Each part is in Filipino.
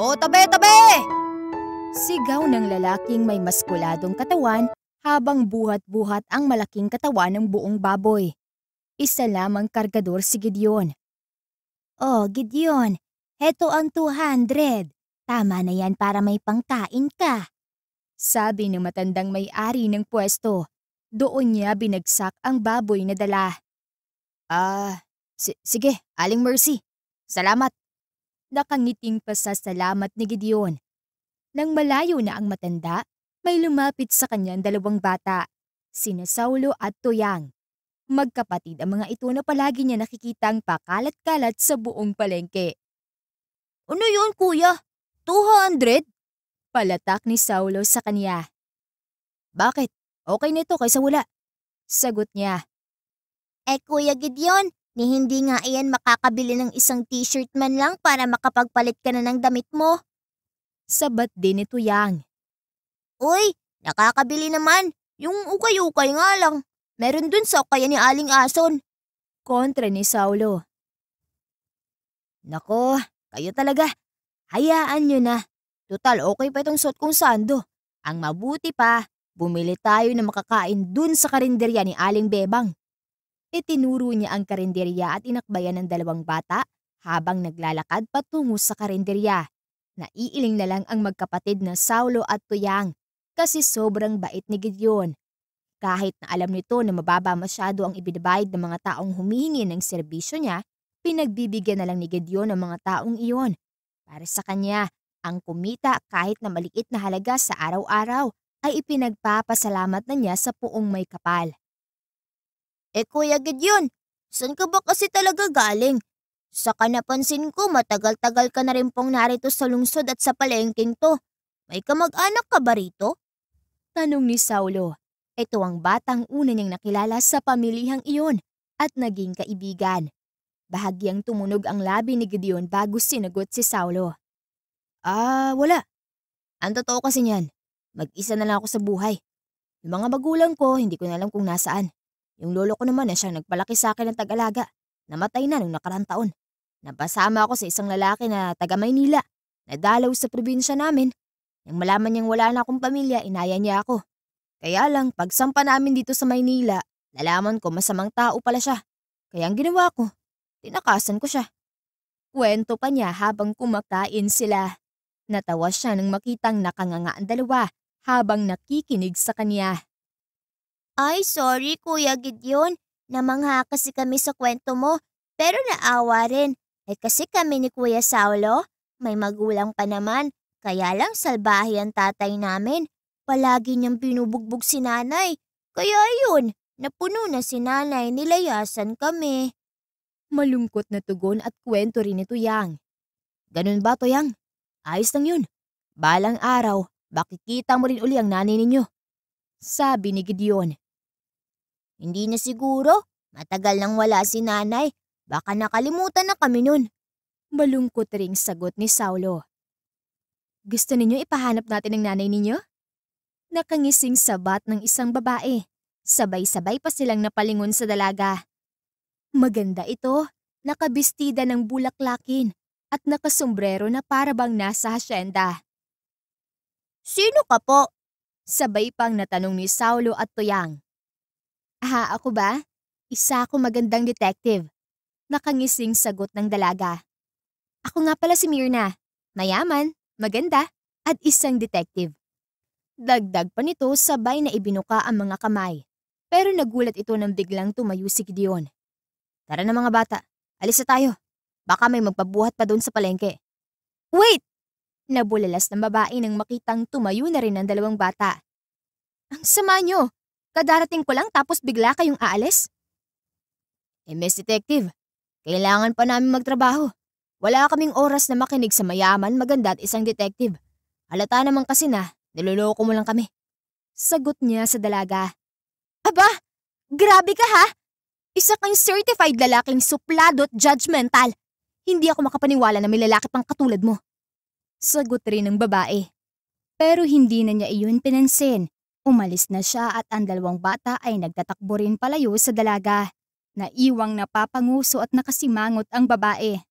O tabi, tabi! Sigaw ng lalaking may maskuladong katawan habang buhat-buhat ang malaking katawan ng buong baboy. Isa lamang kargador si Gideon. Oh, Gideon, heto ang 200. Tama na yan para may pangkain ka. Sabi ng matandang may-ari ng pwesto. Doon niya binagsak ang baboy na dala. Ah, si- sige, Aling Mercy. Salamat nakangiting pasasalamat ni Gideon. Nang malayo na ang matanda, may lumapit sa kanyang dalawang bata, sina Saulo at Toyang. Magkapatid ang mga ito na palagi niya nakikitang pakalat-kalat sa buong palengke. Ano yun kuya? 200? Palatak ni Saulo sa kanya. Bakit? Okay nito kaysa wala. Sagot niya. Eh kuya Gideon, ni hindi nga iyan makakabili ng isang t-shirt man lang para makapagpalit ka na ng damit mo. Sabat din ni Tuyang. Uy, nakakabili naman. Yung ukay-ukay nga lang. Meron dun sa kaya ni Aling Ason. Kontra ni Saulo. Nako, kayo talaga. Hayaan nyo na. Total, okay pa itong suot kong sando. Ang mabuti pa, bumili tayo na makakain dun sa karinderya ni Aling Bebang. Itinuro niya ang karinderya at inakbayan ng dalawang bata habang naglalakad patungo sa karinderya. Naiiling na lang ang magkapatid na Saulo at Tuyang kasi sobrang bait ni Gideon. Kahit na alam nito na mababa masyado ang ibinabayad ng mga taong humihingi ng serbisyo niya, pinagbibigyan na lang ni Gideon ang mga taong iyon. Para sa kanya, ang kumita kahit na maliit na halaga sa araw-araw ay ipinagpapasalamat na niya sa puong may kapal. Eh Kuya Gideon, saan ka ba kasi talaga galing? Sa kanapansin ko matagal-tagal ka na rin pong narito sa lungsod at sa palengking to. May kamag-anak ka ba rito? Tanong ni Saulo. Ito ang batang una niyang nakilala sa pamilihang iyon at naging kaibigan. Bahagyang tumunog ang labi ni Gideon bago sinagot si Saulo. Ah, wala. Ang totoo kasi niyan, mag-isa na lang ako sa buhay. Yung mga magulang ko, hindi ko na alam kung nasaan. Yung lolo ko naman na eh, siyang nagpalaki sa akin ng tag-alaga. Namatay na nung nakarang taon. Napasama ako sa isang lalaki na taga Maynila na dalaw sa probinsya namin. Nang malaman niyang wala na akong pamilya, inaya niya ako. Kaya lang, pagsampa namin dito sa Maynila, nalaman ko masamang tao pala siya. Kaya ang ginawa ko, tinakasan ko siya. Kwento pa niya habang kumakain sila. Natawa siya nang makitang nakanganga ang dalawa habang nakikinig sa kanya. Ay, sorry Kuya Gideon. Namangha kasi kami sa kwento mo. Pero naawa rin. Eh kasi kami ni Kuya Saulo, may magulang pa naman. Kaya lang salbahe ang tatay namin. Palagi niyang binubugbog si nanay. Kaya yun, napuno na si nanay, nilayasan kami. Malungkot na tugon at kwento rin ni Tuyang. Ganun ba, Tuyang? Ayos lang yun. Balang araw, makikita mo rin uli ang nanay ninyo. Sabi ni Gideon. Hindi na siguro. Matagal nang wala si nanay. Baka nakalimutan na kami nun. Malungkot ring sagot ni Saulo. Gusto ninyo ipahanap natin ang nanay ninyo? Nakangising sabat ng isang babae. Sabay-sabay pa silang napalingon sa dalaga. Maganda ito, nakabistida ng bulaklakin at nakasombrero na para bang nasa hasyenda. Sino ka po? Sabay pang natanong ni Saulo at Tuyang. Aha, ako ba? Isa ako magandang detective. Nakangising sagot ng dalaga. Ako nga pala si Mirna. Mayaman, maganda, at isang detective. Dagdag pa nito sabay na ibinuka ang mga kamay. Pero nagulat ito nang biglang tumayo si Gideon. Tara na mga bata, alis na tayo. Baka may magpabuhat pa doon sa palengke. Wait! Nabulalas ng babae nang makitang tumayo na rin ang dalawang bata. Ang sama nyo! Kadarating ko lang tapos bigla kayong aalis? Eh, Miss Detective, kailangan pa namin magtrabaho. Wala kaming oras na makinig sa mayaman, maganda at isang detective. Halata naman kasi na, niloloko mo lang kami. Sagot niya sa dalaga. Aba, grabe ka ha! Isa kang certified lalaking suplado at judgmental. Hindi ako makapaniwala na may lalaki pang katulad mo. Sagot rin ng babae. Pero hindi na niya iyon pinansin Umalis na siya at ang dalawang bata ay nagtatakbo rin palayo sa dalaga. Naiwang napapanguso at nakasimangot ang babae.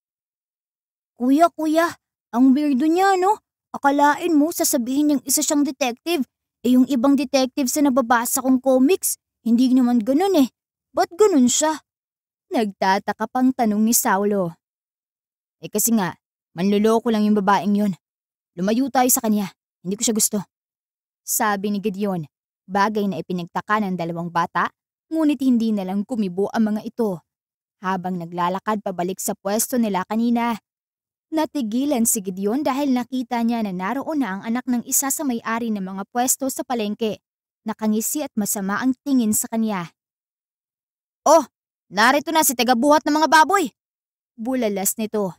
Kuya, kuya, ang weirdo niya no? Akalain mo sasabihin niyang isa siyang detective. Eh yung ibang detective sa nababasa kong comics, hindi naman ganun eh. Ba't ganun siya? Nagtataka pang tanong ni Saulo. Eh kasi nga, manluloko lang yung babaeng yon. Lumayo tayo sa kanya. Hindi ko siya gusto. Sabi ni Gideon, bagay na ipinagtaka ng dalawang bata, ngunit hindi na lang kumibo ang mga ito. Habang naglalakad pabalik sa pwesto nila kanina, Natigilan si Gideon dahil nakita niya na naroon na ang anak ng isa sa may-ari ng mga pwesto sa palengke. Nakangisi at masama ang tingin sa kanya. Oh, narito na si tagabuhat ng mga baboy! Bulalas nito.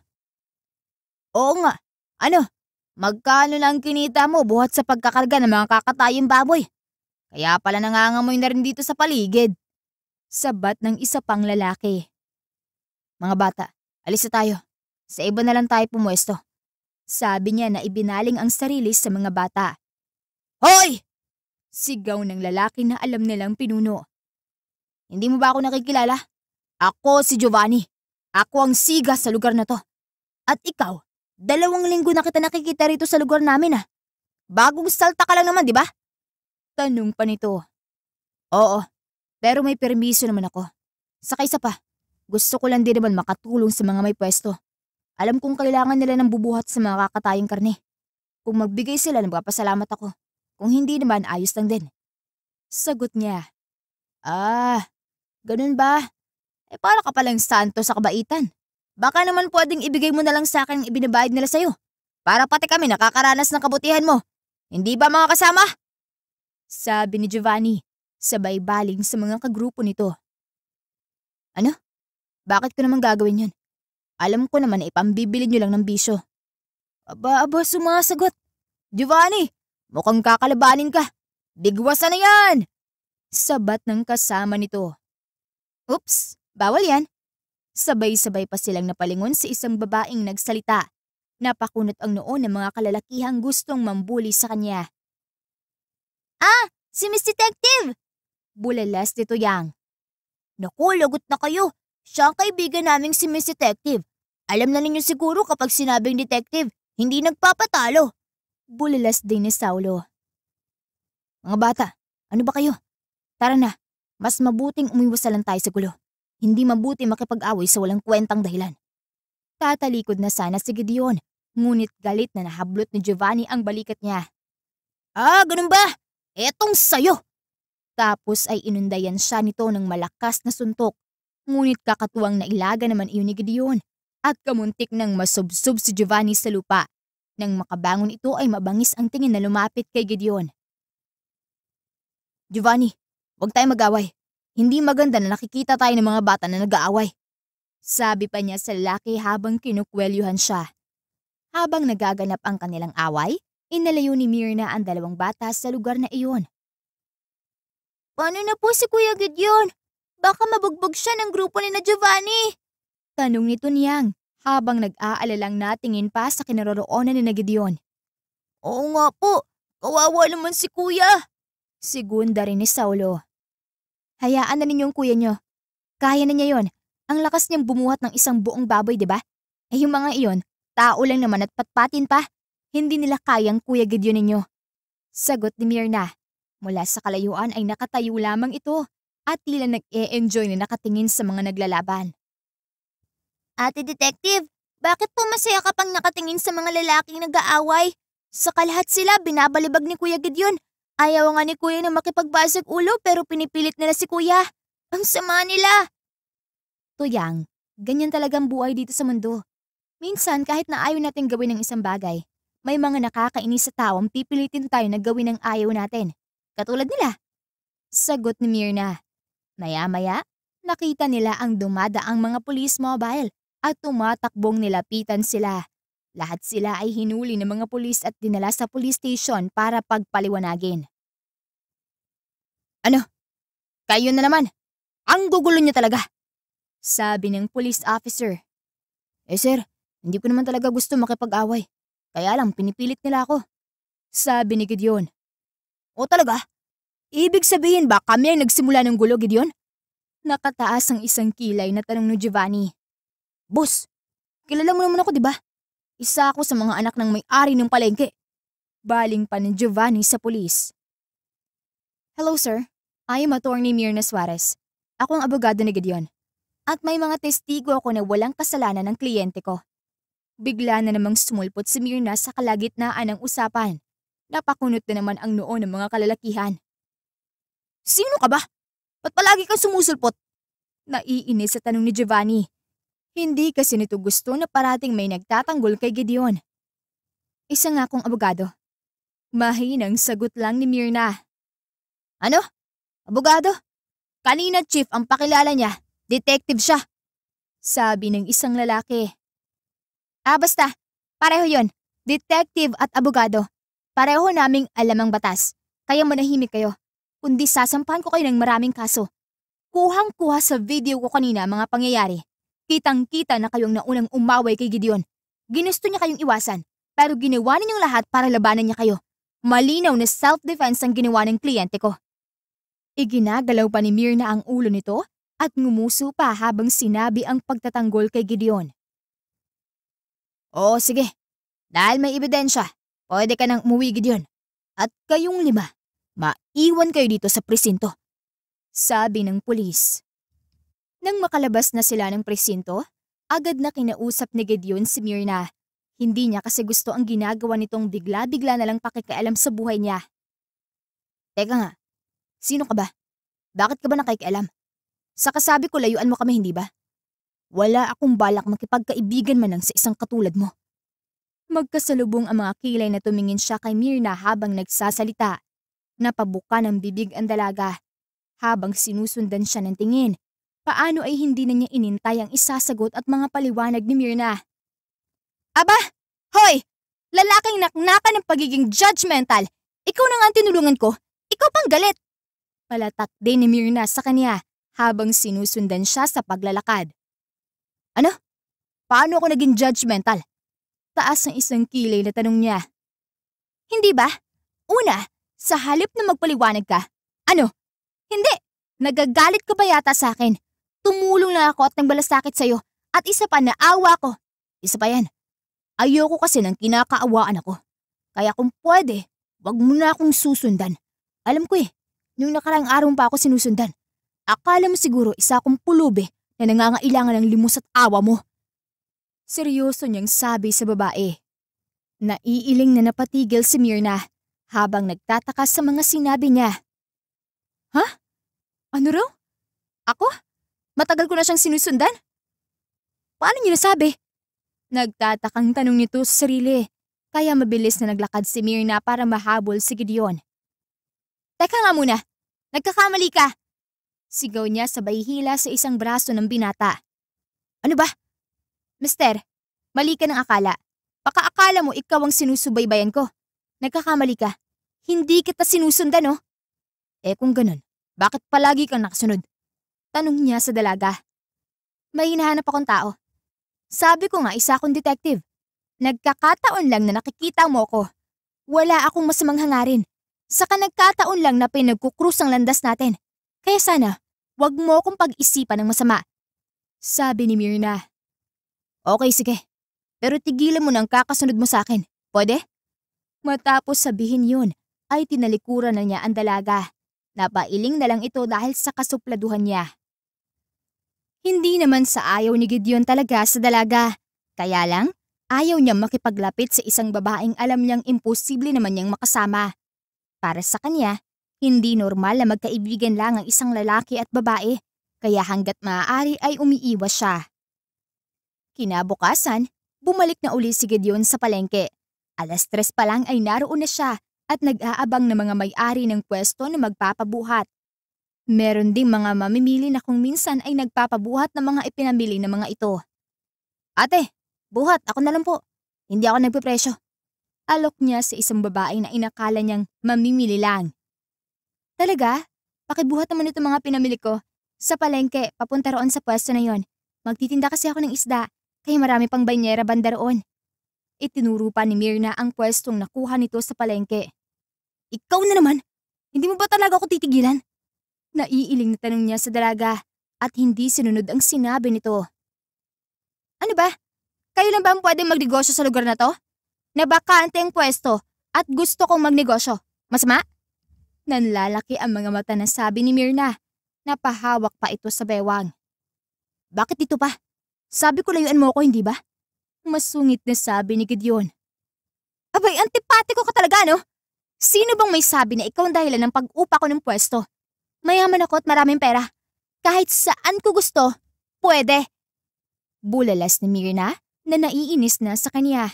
Oo nga, ano, Magkano lang kinita mo buhat sa pagkakarga ng mga kakatayang baboy? Kaya pala nangangamoy na rin dito sa paligid. Sabat ng isa pang lalaki. Mga bata, alis na tayo. Sa iba na lang tayo pumuesto. Sabi niya na ibinaling ang sarili sa mga bata. Hoy! Sigaw ng lalaki na alam nilang pinuno. Hindi mo ba ako nakikilala? Ako si Giovanni. Ako ang siga sa lugar na to. At ikaw, Dalawang linggo na kita nakikita rito sa lugar namin ah. Bagong salta ka lang naman, di ba? Tanong pa nito. Oo, pero may permiso naman ako. Saka isa pa, gusto ko lang din naman makatulong sa mga may pwesto. Alam kong kailangan nila ng bubuhat sa mga kakatayang karne. Kung magbigay sila, nagpapasalamat ako. Kung hindi naman, ayos lang din. Sagot niya. Ah, ganun ba? Eh para ka palang santo sa kabaitan. Baka naman pwedeng ibigay mo na lang sa akin ang ibinabayad nila sa'yo. Para pati kami nakakaranas ng kabutihan mo. Hindi ba mga kasama? Sabi ni Giovanni, sabay baling sa mga kagrupo nito. Ano? Bakit ko naman gagawin yun? Alam ko naman na eh, ipambibili nyo lang ng bisyo. Aba, aba, sumasagot. Giovanni, mukhang kakalabanin ka. Bigwasan na yan! Sabat ng kasama nito. Oops, bawal yan. Sabay-sabay pa silang napalingon sa isang babaeng nagsalita. Napakunot ang noo ng mga kalalakihang gustong mambuli sa kanya. Ah! Si Miss Detective! Bulalas nito Yang. Naku, lagot na kayo! Siya ang kaibigan naming si Miss Detective. Alam na ninyo siguro kapag sinabing detective, hindi nagpapatalo. Bulalas din ni Saulo. Mga bata, ano ba kayo? Tara na, mas mabuting umiwasalan tayo sa gulo. Hindi mabuti makipag-away sa walang kwentang dahilan. Tatalikod na sana si Gideon, ngunit galit na nahablot ni Giovanni ang balikat niya. Ah, ganun ba? Etong sayo! Tapos ay inundayan siya nito ng malakas na suntok. Ngunit kakatuwang nailaga naman iyon ni Gideon at kamuntik nang masubsob si Giovanni sa lupa. Nang makabangon ito ay mabangis ang tingin na lumapit kay Gideon. Giovanni, huwag tayo mag-away. Hindi maganda na nakikita tayo ng mga bata na nag-aaway. Sabi pa niya sa lalaki habang kinukwelyuhan siya. Habang nagaganap ang kanilang away, inalayo ni Mirna ang dalawang bata sa lugar na iyon. Paano na po si Kuya Gideon? Baka mabugbog siya ng grupo ni na Giovanni. Tanong nito niyang habang nag-aalalang natingin pa sa kinaroroonan ni na Gideon. Oo nga po, kawawa naman si Kuya. Segunda rin ni Saulo. Hayaan na ninyong kuya nyo. Kaya na niya yon. Ang lakas niyang bumuhat ng isang buong baboy, di ba? Eh yung mga iyon, tao lang naman at patpatin pa. Hindi nila kayang kuya Gideon ninyo. Sagot ni Mirna. Mula sa kalayuan ay nakatayo lamang ito at tila nag-e-enjoy na nakatingin sa mga naglalaban. Ate Detective, bakit po masaya ka pang nakatingin sa mga lalaking nag-aaway? Sa kalahat sila, binabalibag ni Kuya Gideon Ayaw nga ni kuya na makipagbasag ulo pero pinipilit nila si kuya. Ang sama nila! Tuyang, ganyan talagang buhay dito sa mundo. Minsan kahit na ayaw natin gawin ng isang bagay, may mga nakakainis sa taong pipilitin tayo na gawin ang ayaw natin. Katulad nila. Sagot ni Mirna. Maya-maya, nakita nila ang dumadaang mga police mobile at tumatakbong nilapitan sila. Lahat sila ay hinuli ng mga pulis at dinala sa police station para pagpaliwanagin. Ano? Kayo na naman! Ang gugulo niya talaga! Sabi ng police officer. Eh sir, hindi ko naman talaga gusto makipag-away. Kaya lang pinipilit nila ako. Sabi ni Gideon. O talaga? Ibig sabihin ba kami ang nagsimula ng gulo, Gideon? Nakataas ang isang kilay na tanong ni Giovanni. Boss, kilala mo naman ako, di ba? Isa ako sa mga anak ng may-ari ng palengke. Baling pa ni Giovanni sa pulis. Hello sir, I am attorney Mirna Suarez. Ako ang abogado ni Gideon. At may mga testigo ako na walang kasalanan ng kliyente ko. Bigla na namang sumulpot si Mirna sa kalagitnaan ng usapan. Napakunot na naman ang noo ng mga kalalakihan. Sino ka ba? Ba't palagi kang sumusulpot? Naiinis sa tanong ni Giovanni hindi kasi nito gusto na parating may nagtatanggol kay Gideon. Isa nga kong abogado. Mahinang sagot lang ni Mirna. Ano? Abogado? Kanina chief ang pakilala niya. Detective siya. Sabi ng isang lalaki. Ah basta, pareho yon. Detective at abogado. Pareho naming alam ang batas. Kaya manahimik kayo. Kundi sasampahan ko kayo ng maraming kaso. Kuhang-kuha sa video ko kanina mga pangyayari. Kitang-kita na kayong naunang umaway kay Gideon. Ginusto niya kayong iwasan, pero ginawa ninyong lahat para labanan niya kayo. Malinaw na self-defense ang ginawa ng kliyente ko. Iginagalaw pa ni Mirna ang ulo nito at ngumuso pa habang sinabi ang pagtatanggol kay Gideon. Oo, sige. Dahil may ebidensya, pwede ka nang umuwi, Gideon. At kayong lima, maiwan kayo dito sa presinto. Sabi ng pulis. Nang makalabas na sila ng presinto, agad na kinausap ni Gedeon si Mirna. Hindi niya kasi gusto ang ginagawa nitong bigla-bigla na lang pakikialam sa buhay niya. Teka nga, sino ka ba? Bakit ka ba nakikialam? Sa kasabi ko layuan mo kami hindi ba? Wala akong balak makipagkaibigan man lang sa isang katulad mo. Magkasalubong ang mga kilay na tumingin siya kay Mirna habang nagsasalita. Napabuka ng bibig ang dalaga. Habang sinusundan siya ng tingin, Paano ay hindi na niya inintay ang isasagot at mga paliwanag ni Mirna? Aba! Hoy! Lalaking naknaka ng pagiging judgmental! Ikaw na nga ang tinulungan ko! Ikaw pang galit! Palatak din ni Mirna sa kanya habang sinusundan siya sa paglalakad. Ano? Paano ako naging judgmental? Taas ng isang kilay na tanong niya. Hindi ba? Una, sa halip na magpaliwanag ka, ano? Hindi! Nagagalit ka ba yata sa akin? Tumulong na ako at nang balasakit sa'yo. At isa pa, naawa ko. Isa pa yan. Ayoko kasi nang kinakaawaan ako. Kaya kung pwede, wag mo na akong susundan. Alam ko eh, nung nakarang araw pa ako sinusundan. Akala mo siguro isa akong pulube na nangangailangan ng limos at awa mo. Seryoso niyang sabi sa babae. Naiiling na napatigil si Mirna habang nagtataka sa mga sinabi niya. Ha? Huh? Ano raw? Ako? Matagal ko na siyang sinusundan? Paano niyo nasabi? Nagtatakang tanong nito sa sarili, kaya mabilis na naglakad si Mirna para mahabol si Gideon. Teka nga muna, nagkakamali ka! Sigaw niya sabay hila sa isang braso ng binata. Ano ba? Mister, mali ka ng akala. Pakaakala mo ikaw ang sinusubaybayan ko. Nagkakamali ka. Hindi kita sinusundan, no? Oh. Eh kung ganun, bakit palagi kang nakasunod? Tanong niya sa dalaga. May hinahanap akong tao. Sabi ko nga isa akong detective. Nagkakataon lang na nakikita mo ko. Wala akong masamang hangarin. Saka nagkataon lang na pinagkukrus ang landas natin. Kaya sana, wag mo akong pag-isipan ng masama. Sabi ni Mirna. Okay, sige. Pero tigilan mo nang kakasunod mo sa akin. Pwede? Matapos sabihin yun, ay tinalikuran na niya ang dalaga. Napailing na lang ito dahil sa kasupladuhan niya. Hindi naman sa ayaw ni Gideon talaga sa dalaga. Kaya lang, ayaw niya makipaglapit sa isang babaeng alam niyang imposible naman niyang makasama. Para sa kanya, hindi normal na magkaibigan lang ang isang lalaki at babae, kaya hanggat maaari ay umiiwas siya. Kinabukasan, bumalik na uli si Gideon sa palengke. Alas tres pa lang ay naroon na siya at nag-aabang ng mga may-ari ng pwesto na magpapabuhat Meron ding mga mamimili na kung minsan ay nagpapabuhat ng mga ipinamili ng mga ito. Ate, buhat, ako na lang po. Hindi ako nagpipresyo. Alok niya sa isang babae na inakala niyang mamimili lang. Talaga? Pakibuhat naman ito mga pinamili ko. Sa palengke, papunta roon sa pwesto na yon. Magtitinda kasi ako ng isda, kaya marami pang banyera banda roon. Itinuro pa ni Mirna ang pwestong nakuha nito sa palengke. Ikaw na naman! Hindi mo ba talaga ako titigilan? Naiiling na tanong niya sa dalaga at hindi sinunod ang sinabi nito. Ano ba? Kayo lang ba ang pwedeng magnegosyo sa lugar na to? Nabakante ang pwesto at gusto kong magnegosyo. Masama? Nanlalaki ang mga mata na sabi ni Mirna. Napahawak pa ito sa bewang. Bakit dito pa? Sabi ko layuan mo ako, hindi ba? Masungit na sabi ni Gideon. Abay, antipati ka talaga, no? Sino bang may sabi na ikaw ang dahilan ng pag-upa ko ng pwesto? Mayaman ako at maraming pera. Kahit saan ko gusto, pwede. Bulalas ni Mirna na naiinis na sa kanya.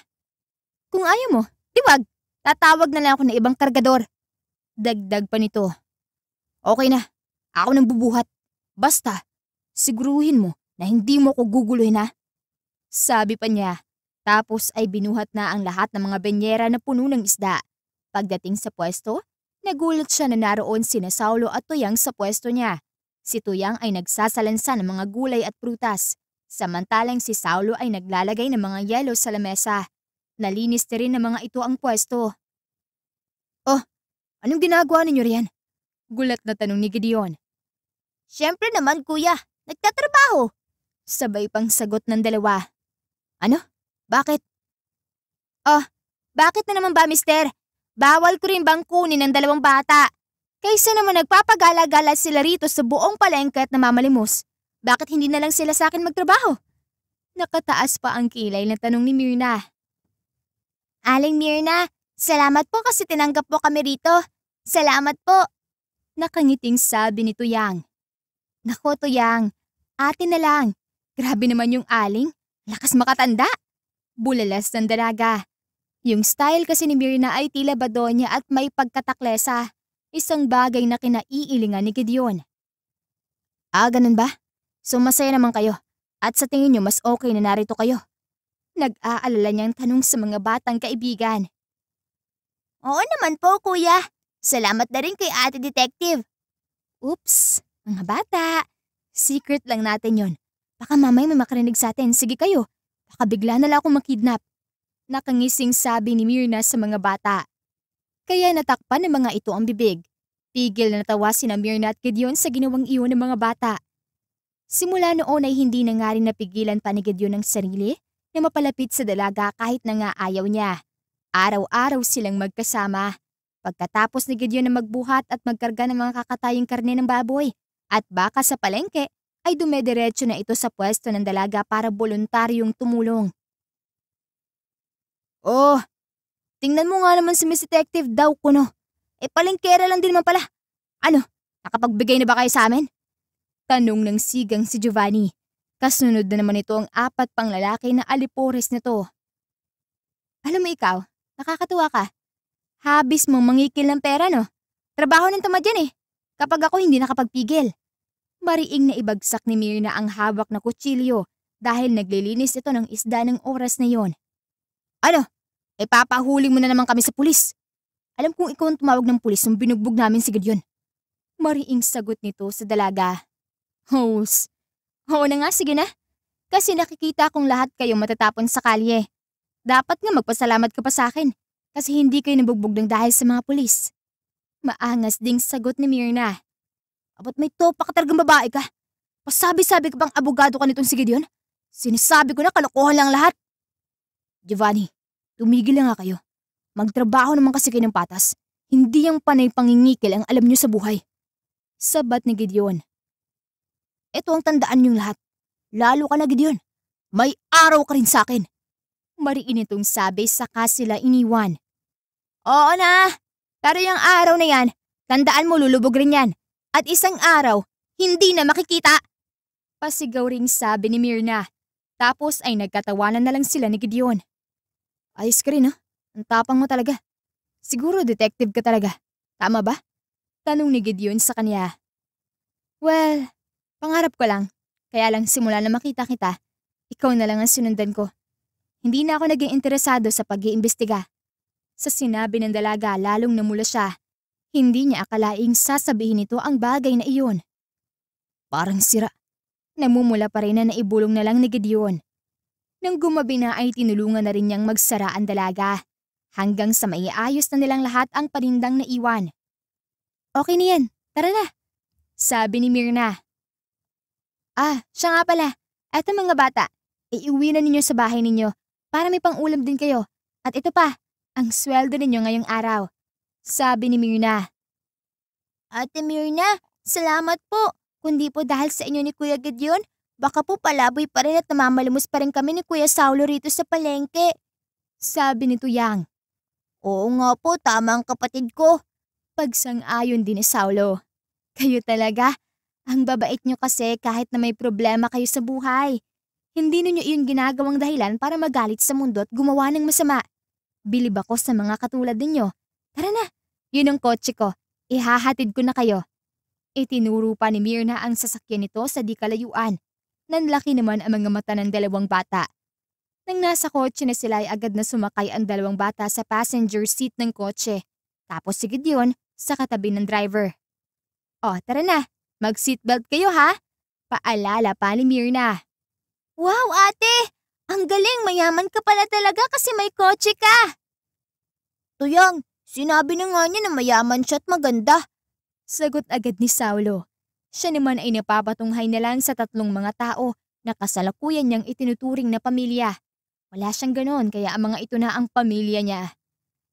Kung ayaw mo, tiwag. Tatawag na lang ako ng ibang kargador. Dagdag pa nito. Okay na, ako nang bubuhat. Basta, siguruhin mo na hindi mo ko guguluhin ha. Sabi pa niya, tapos ay binuhat na ang lahat ng mga benyera na puno ng isda. Pagdating sa pwesto, Nagulat siya na naroon sina Saulo at Tuyang sa pwesto niya. Si Tuyang ay nagsasalansa ng mga gulay at prutas, samantalang si Saulo ay naglalagay ng mga yelo sa lamesa. Nalinis na rin ng mga ito ang pwesto. Oh, anong ginagawa ninyo riyan? Gulat na tanong ni Gideon. Siyempre naman kuya, nagtatrabaho. Sabay pang sagot ng dalawa. Ano? Bakit? Oh, bakit na naman ba mister? Bawal ko rin bang kunin ang dalawang bata? Kaysa naman nagpapagala-gala sila rito sa buong palengke at namamalimos. Bakit hindi na lang sila sa akin magtrabaho? Nakataas pa ang kilay na tanong ni Mirna. Aling Mirna, salamat po kasi tinanggap po kami rito. Salamat po. Nakangiting sabi ni Tuyang. Nako Tuyang, atin na lang. Grabe naman yung aling. Lakas makatanda. Bulalas ng dalaga. Yung style kasi ni Mirna ay tila badonya at may pagkataklesa, isang bagay na kinaiilingan ni Gideon. Ah, ganun ba? So masaya naman kayo at sa tingin nyo mas okay na narito kayo. Nag-aalala niyang tanong sa mga batang kaibigan. Oo naman po, kuya. Salamat na rin kay ate detective. Oops, mga bata. Secret lang natin yon. Baka mamay may makarinig sa atin. Sige kayo. Baka bigla na lang akong makidnap. Nakangising sabi ni Mirna sa mga bata. Kaya natakpan ng mga ito ang bibig. Pigil na natawa si na Mirna at Gideon sa ginawang iyon ng mga bata. Simula noon ay hindi na nga rin napigilan pa ni Gideon ang sarili na mapalapit sa dalaga kahit na nga ayaw niya. Araw-araw silang magkasama. Pagkatapos ni Gideon na magbuhat at magkarga ng mga kakatayong karne ng baboy at baka sa palengke, ay dumediretso na ito sa pwesto ng dalaga para voluntaryong tumulong. Oh, tingnan mo nga naman si Miss Detective daw kuno. Eh palengkera lang din naman pala. Ano, nakapagbigay na ba kayo sa amin? Tanong ng sigang si Giovanni. Kasunod na naman ito ang apat pang lalaki na alipores nito. Alam mo ikaw, nakakatuwa ka. Habis mong mangikil ng pera no? Trabaho ng tamad yan eh. Kapag ako hindi nakapagpigil. Mariing na ibagsak ni Mirna ang hawak na kutsilyo dahil naglilinis ito ng isda ng oras na yon. Ano? Eh papahuli mo na naman kami sa pulis. Alam kong ikaw ang tumawag ng pulis nung binugbog namin si Gideon. Mariing sagot nito sa dalaga. Hose. Oo na nga, sige na. Kasi nakikita kong lahat kayo matatapon sa kalye. Dapat nga magpasalamat ka pa sa akin. Kasi hindi kayo nabugbog ng dahil sa mga pulis. Maangas ding sagot ni Mirna. Abat may topa ka talagang babae ka. Pasabi-sabi ka bang abogado ka nitong si Gideon? Sinasabi ko na kalokohan lang lahat. Giovanni, Tumigil na nga kayo. Magtrabaho naman kasi kayo ng patas. Hindi ang panay pangingikil ang alam nyo sa buhay. Sabat ni Gideon. Ito ang tandaan niyong lahat. Lalo ka na Gideon. May araw ka rin sa akin. Mariin itong sabi saka sila iniwan. Oo na! Pero yung araw na yan, tandaan mo lulubog rin yan. At isang araw, hindi na makikita. Pasigaw ring sabi ni Mirna. Tapos ay nagkatawanan na lang sila ni Gideon. Ayos ka rin, ha? Ang tapang mo talaga. Siguro detective ka talaga. Tama ba? Tanong ni Gideon sa kanya. Well, pangarap ko lang. Kaya lang simula na makita kita, ikaw na lang ang sinundan ko. Hindi na ako naging interesado sa pag-iimbestiga. Sa sinabi ng dalaga lalong namula siya. Hindi niya akalaing sasabihin nito ang bagay na iyon. Parang sira. Namumula pa rin na naibulong na lang ni Gideon. Nang gumabi na ay tinulungan na rin niyang magsara ang dalaga hanggang sa maiayos na nilang lahat ang panindang na iwan. Okay na yan, tara na, sabi ni Mirna. Ah, siya nga pala, eto mga bata, iiwi na ninyo sa bahay ninyo para may pangulam din kayo. At ito pa, ang sweldo ninyo ngayong araw, sabi ni Mirna. Ate Mirna, salamat po, kundi po dahil sa inyo ni Kuya Gideon, Baka po palaboy pa rin at namamalumos pa rin kami ni Kuya Saulo rito sa palengke. Sabi ni Tuyang. Oo nga po, tama ang kapatid ko. Pagsang-ayon din ni Saulo. Kayo talaga, ang babait nyo kasi kahit na may problema kayo sa buhay. Hindi ninyo iyon ginagawang dahilan para magalit sa mundo at gumawa ng masama. Bilib ako sa mga katulad ninyo. Tara na, yun ang kotse ko. Ihahatid ko na kayo. Itinuro pa ni Mirna ang sasakyan nito sa di kalayuan Nanlaki naman ang mga mata ng dalawang bata. Nang nasa kotse na sila ay agad na sumakay ang dalawang bata sa passenger seat ng kotse. Tapos sigid yun sa katabi ng driver. O, oh, tara na. Mag-seatbelt kayo ha. Paalala pa ni Mirna. Wow, ate! Ang galing, mayaman ka pala talaga kasi may kotse ka. Tuyang, sinabi na nga niya na mayaman siya at maganda. Sagot agad ni Saulo. Siya naman ay napapatunghay na lang sa tatlong mga tao na kasalukuyan niyang itinuturing na pamilya. Wala siyang ganon kaya ang mga ito na ang pamilya niya.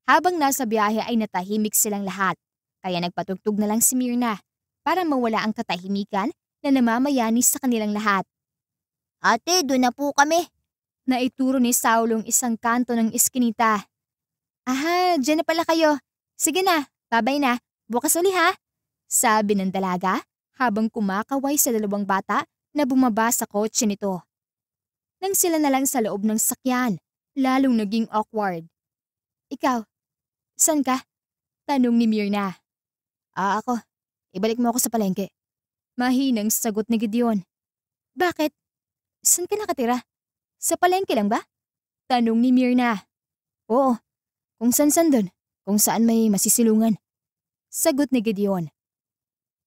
Habang nasa biyahe ay natahimik silang lahat kaya nagpatugtog na lang si Mirna para mawala ang katahimikan na namamayani sa kanilang lahat. Ate, doon na po kami. Naituro ni Saulong isang kanto ng iskinita. Aha, dyan na pala kayo. Sige na, babay na. Bukas uli ha. Sabi ng dalaga habang kumakaway sa dalawang bata na bumaba sa kotse nito. Nang sila na lang sa loob ng sakyan, lalong naging awkward. Ikaw, saan ka? Tanong ni Mirna. Ah, ako. Ibalik mo ako sa palengke. Mahinang sagot ni Gideon. Bakit? Saan ka nakatira? Sa palengke lang ba? Tanong ni Mirna. Oo, kung saan-saan dun, kung saan may masisilungan. Sagot ni Gideon.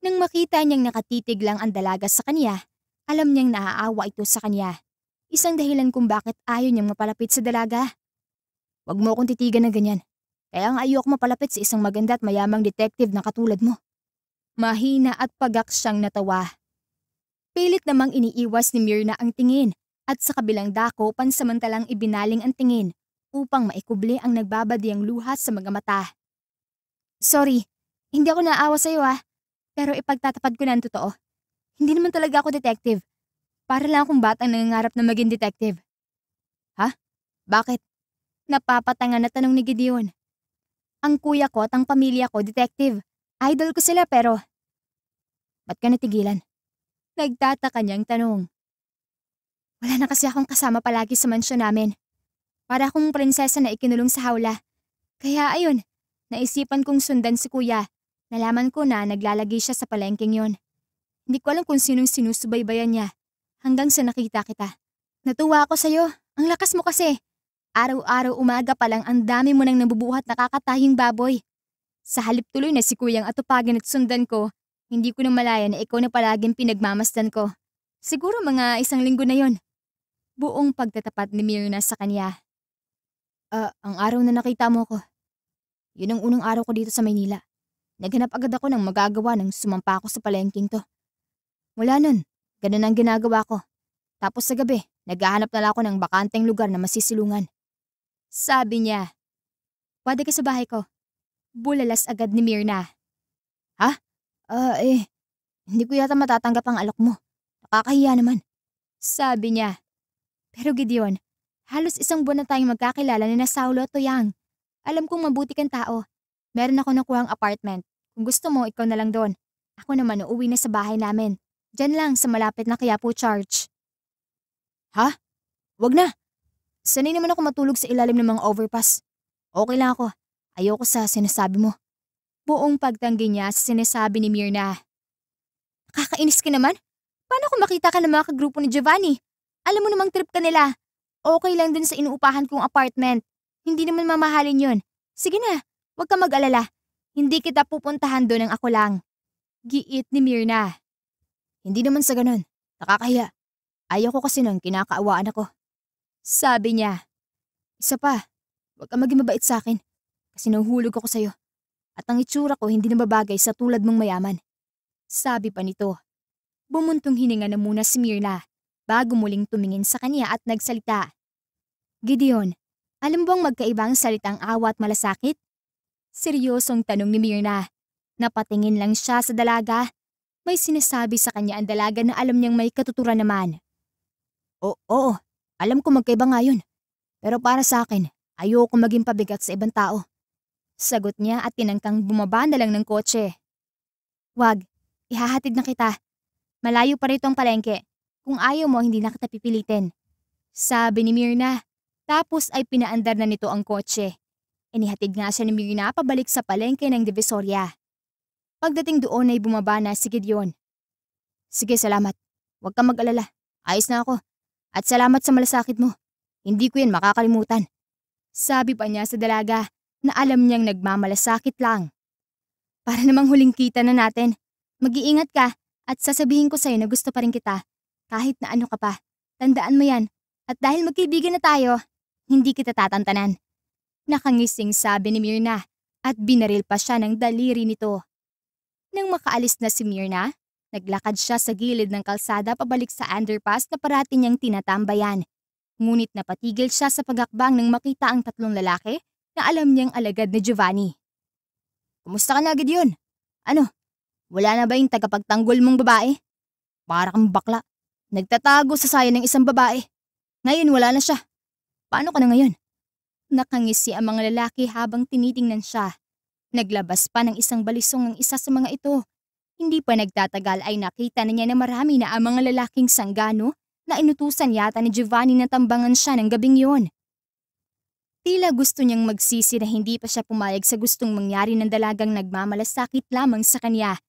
Nang makita niyang nakatitig lang ang dalaga sa kanya, alam niyang naaawa ito sa kanya. Isang dahilan kung bakit ayaw niyang mapalapit sa dalaga. Huwag mo akong titigan ng ganyan. Kaya nga ayoko mapalapit sa isang maganda at mayamang detective na katulad mo. Mahina at pagak siyang natawa. Pilit namang iniiwas ni Mirna ang tingin at sa kabilang dako pansamantalang ibinaling ang tingin upang maikubli ang nagbabadiyang luha sa mga mata. Sorry, hindi ako naawa iyo ah. Pero ipagtatapad ko na ang totoo. Hindi naman talaga ako detective. Para lang akong batang nangangarap na maging detective. Ha? Bakit? Napapatanga na tanong ni Gideon. Ang kuya ko at ang pamilya ko, detective. Idol ko sila pero... Ba't ka natigilan? Nagtataka niyang tanong. Wala na kasi akong kasama palagi sa mansyon namin. Para akong prinsesa na ikinulong sa hawla. Kaya ayun, naisipan kong sundan si kuya Nalaman ko na naglalagay siya sa palengking yon. Hindi ko alam kung sinong sinusubaybayan niya. Hanggang sa nakita kita. Natuwa ako sa'yo. Ang lakas mo kasi. Araw-araw umaga pa lang ang dami mo nang nabubuhat nakakatahing baboy. Sa halip tuloy na si kuyang atupagin at sundan ko, hindi ko na malaya na ikaw na palaging pinagmamasdan ko. Siguro mga isang linggo na yon. Buong pagtatapat ni Mirna sa kanya. Ah, uh, ang araw na nakita mo ko. Yun ang unang araw ko dito sa Maynila. Naghanap agad ako ng magagawa nang sumampa ako sa palengking to. Mula nun, ganun ang ginagawa ko. Tapos sa gabi, naghahanap na lang ako ng bakanteng lugar na masisilungan. Sabi niya, Pwede ka sa bahay ko. Bulalas agad ni Mirna. Ha? Ah, uh, eh, hindi ko yata matatanggap ang alok mo. Nakakahiya naman. Sabi niya. Pero Gideon, halos isang buwan na tayong magkakilala ni Nasaulo Toyang. Alam kong mabuti kang tao Meron ako nakuhang apartment. Kung gusto mo, ikaw na lang doon. Ako naman uuwi na sa bahay namin. Diyan lang sa malapit na Quiapo Charge. Ha? Wag na! Sanay naman ako matulog sa ilalim ng mga overpass. Okay lang ako. Ayoko sa sinasabi mo. Buong pagtanggi niya sa sinasabi ni Mirna. Kakainis ka naman? Paano kung makita ka ng mga kagrupo ni Giovanni? Alam mo namang trip ka nila. Okay lang din sa inuupahan kong apartment. Hindi naman mamahalin yon. Sige na, Huwag ka mag-alala. Hindi kita pupuntahan doon ng ako lang. Giit ni Mirna. Hindi naman sa ganun. Nakakahiya. Ayaw ko kasi nun kinakaawaan ako. Sabi niya. Isa pa, huwag ka maging mabait sa akin. Kasi nahuhulog ako sa'yo. At ang itsura ko hindi nababagay sa tulad mong mayaman. Sabi pa nito. Bumuntong hininga na muna si Mirna bago muling tumingin sa kanya at nagsalita. Gideon, alam mo bang magkaibang salitang awa at malasakit? Seryosong tanong ni Mirna. Napatingin lang siya sa dalaga. May sinasabi sa kanya ang dalaga na alam niyang may katuturan naman. Oo, oo. Alam ko magkaiba nga yun. Pero para sa akin, ayoko maging pabigat sa ibang tao. Sagot niya at tinangkang bumaba na lang ng kotse. Wag, ihahatid na kita. Malayo pa rito ang palengke. Kung ayaw mo, hindi na kita pipilitin. Sabi ni Mirna. Tapos ay pinaandar na nito ang kotse. Inihatid nga siya ni Mirna pabalik sa palengke ng Divisoria. Pagdating doon ay bumaba na si Gideon. Sige, salamat. Huwag kang mag-alala. Ayos na ako. At salamat sa malasakit mo. Hindi ko yan makakalimutan. Sabi pa niya sa dalaga na alam niyang nagmamalasakit lang. Para namang huling kita na natin. Mag-iingat ka at sasabihin ko sa'yo na gusto pa rin kita. Kahit na ano ka pa. Tandaan mo yan. At dahil magkaibigan na tayo, hindi kita tatantanan. Nakangising sabi ni Mirna at binaril pa siya ng daliri nito. Nang makaalis na si Mirna, naglakad siya sa gilid ng kalsada pabalik sa underpass na parati niyang tinatambayan. Ngunit napatigil siya sa pagakbang nang makita ang tatlong lalaki na alam niyang alagad ni Giovanni. Kumusta ka na agad yun? Ano, wala na ba yung tagapagtanggol mong babae? Para kang bakla. Nagtatago sa saya ng isang babae. Ngayon wala na siya. Paano ka na ngayon? Nakangisi ang mga lalaki habang tinitingnan siya. Naglabas pa ng isang balisong ang isa sa mga ito. Hindi pa nagtatagal ay nakita na niya na marami na ang mga lalaking sanggano na inutusan yata ni Giovanni na tambangan siya ng gabing yon. Tila gusto niyang magsisi na hindi pa siya pumayag sa gustong mangyari ng dalagang nagmamalasakit lamang sa kanya.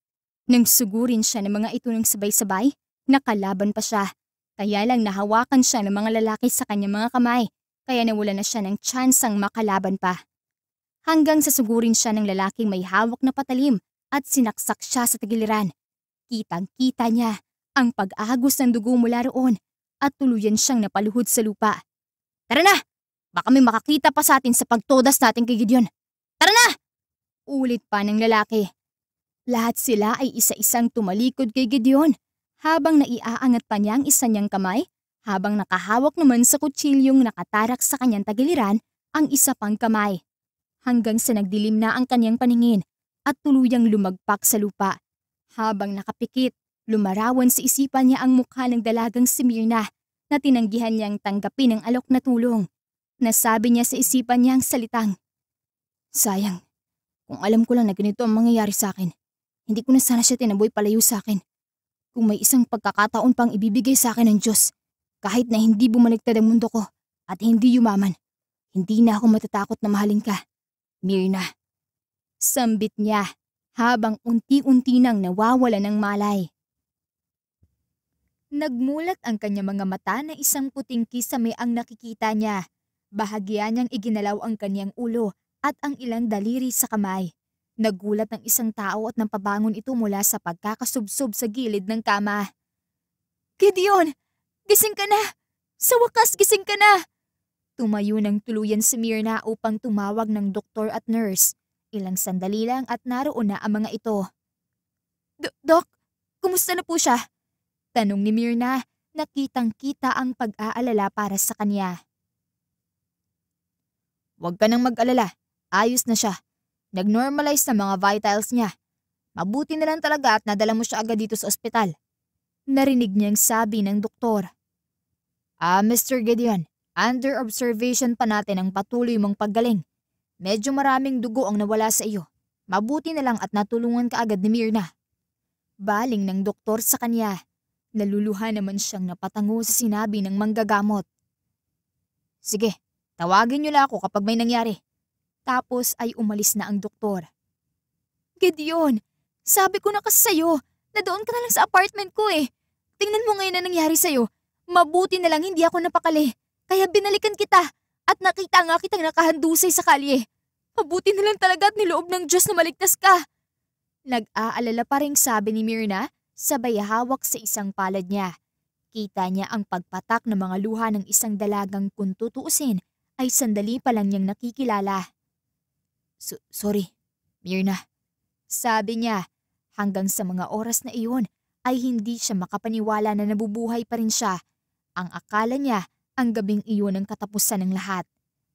Nang sugurin siya ng mga ito ng sabay-sabay, nakalaban pa siya. Kaya lang nahawakan siya ng mga lalaki sa kanyang mga kamay kaya nawalan na siya ng tsansang makalaban pa. Hanggang sasugurin siya ng lalaking may hawak na patalim at sinaksak siya sa tagiliran. Kitang-kita niya ang pag-agos ng dugo mula roon at tuluyan siyang napaluhod sa lupa. Tara na! Baka may makakita pa sa atin sa pagtodas natin kay Gideon. Tara na! Ulit pa ng lalaki. Lahat sila ay isa-isang tumalikod kay Gideon habang naiaangat pa niya ang isa niyang kamay habang nakahawak naman sa kutsilyong nakatarak sa kanyang tagiliran ang isa pang kamay. Hanggang sa nagdilim na ang kanyang paningin at tuluyang lumagpak sa lupa. Habang nakapikit, lumarawan sa isipan niya ang mukha ng dalagang si Mirna na tinanggihan niyang tanggapin ang alok na tulong. Nasabi niya sa isipan niya ang salitang, Sayang, kung alam ko lang na ganito ang mangyayari sa akin, hindi ko na sana siya tinaboy palayo sa akin. Kung may isang pagkakataon pang ibibigay sa akin ng Diyos, kahit na hindi bumaligtad ang mundo ko at hindi yumaman, hindi na ako matatakot na mahalin ka, Mirna. Sambit niya habang unti-unti nang nawawala ng malay. Nagmulat ang kanya mga mata na isang puting kisame ang nakikita niya. Bahagya niyang iginalaw ang kaniyang ulo at ang ilang daliri sa kamay. Nagulat ng isang tao at nampabangon ito mula sa pagkakasubsob sa gilid ng kama. Gideon! Gising ka na! Sa wakas, gising ka na! Tumayo ng tuluyan si Mirna upang tumawag ng doktor at nurse. Ilang sandali lang at naroon na ang mga ito. D- Dok, kumusta na po siya? Tanong ni Mirna, nakitang kita ang pag-aalala para sa kanya. Huwag ka nang mag-alala, ayos na siya. Nag-normalize na mga vitals niya. Mabuti na lang talaga at nadala mo siya agad dito sa ospital. Narinig niyang sabi ng doktor. Ah, Mr. Gideon, under observation pa natin ang patuloy mong paggaling. Medyo maraming dugo ang nawala sa iyo. Mabuti na lang at natulungan ka agad ni Mirna. Baling ng doktor sa kanya. Naluluha naman siyang napatango sa sinabi ng manggagamot. Sige, tawagin niyo lang ako kapag may nangyari. Tapos ay umalis na ang doktor. Gideon, sabi ko na kasi sa'yo na doon ka na lang sa apartment ko eh. Tingnan mo ngayon na nangyari sa'yo. Mabuti na lang hindi ako napakali. Kaya binalikan kita at nakita nga kitang nakahandusay sa kalye. Mabuti na lang talaga at niloob ng Diyos na maligtas ka. Nag-aalala pa rin sabi ni Mirna sabay hawak sa isang palad niya. Kita niya ang pagpatak ng mga luha ng isang dalagang kung tutuusin ay sandali pa lang niyang nakikilala. So, sorry, Mirna. Sabi niya, hanggang sa mga oras na iyon ay hindi siya makapaniwala na nabubuhay pa rin siya ang akala niya, ang gabing iyon ang katapusan ng lahat.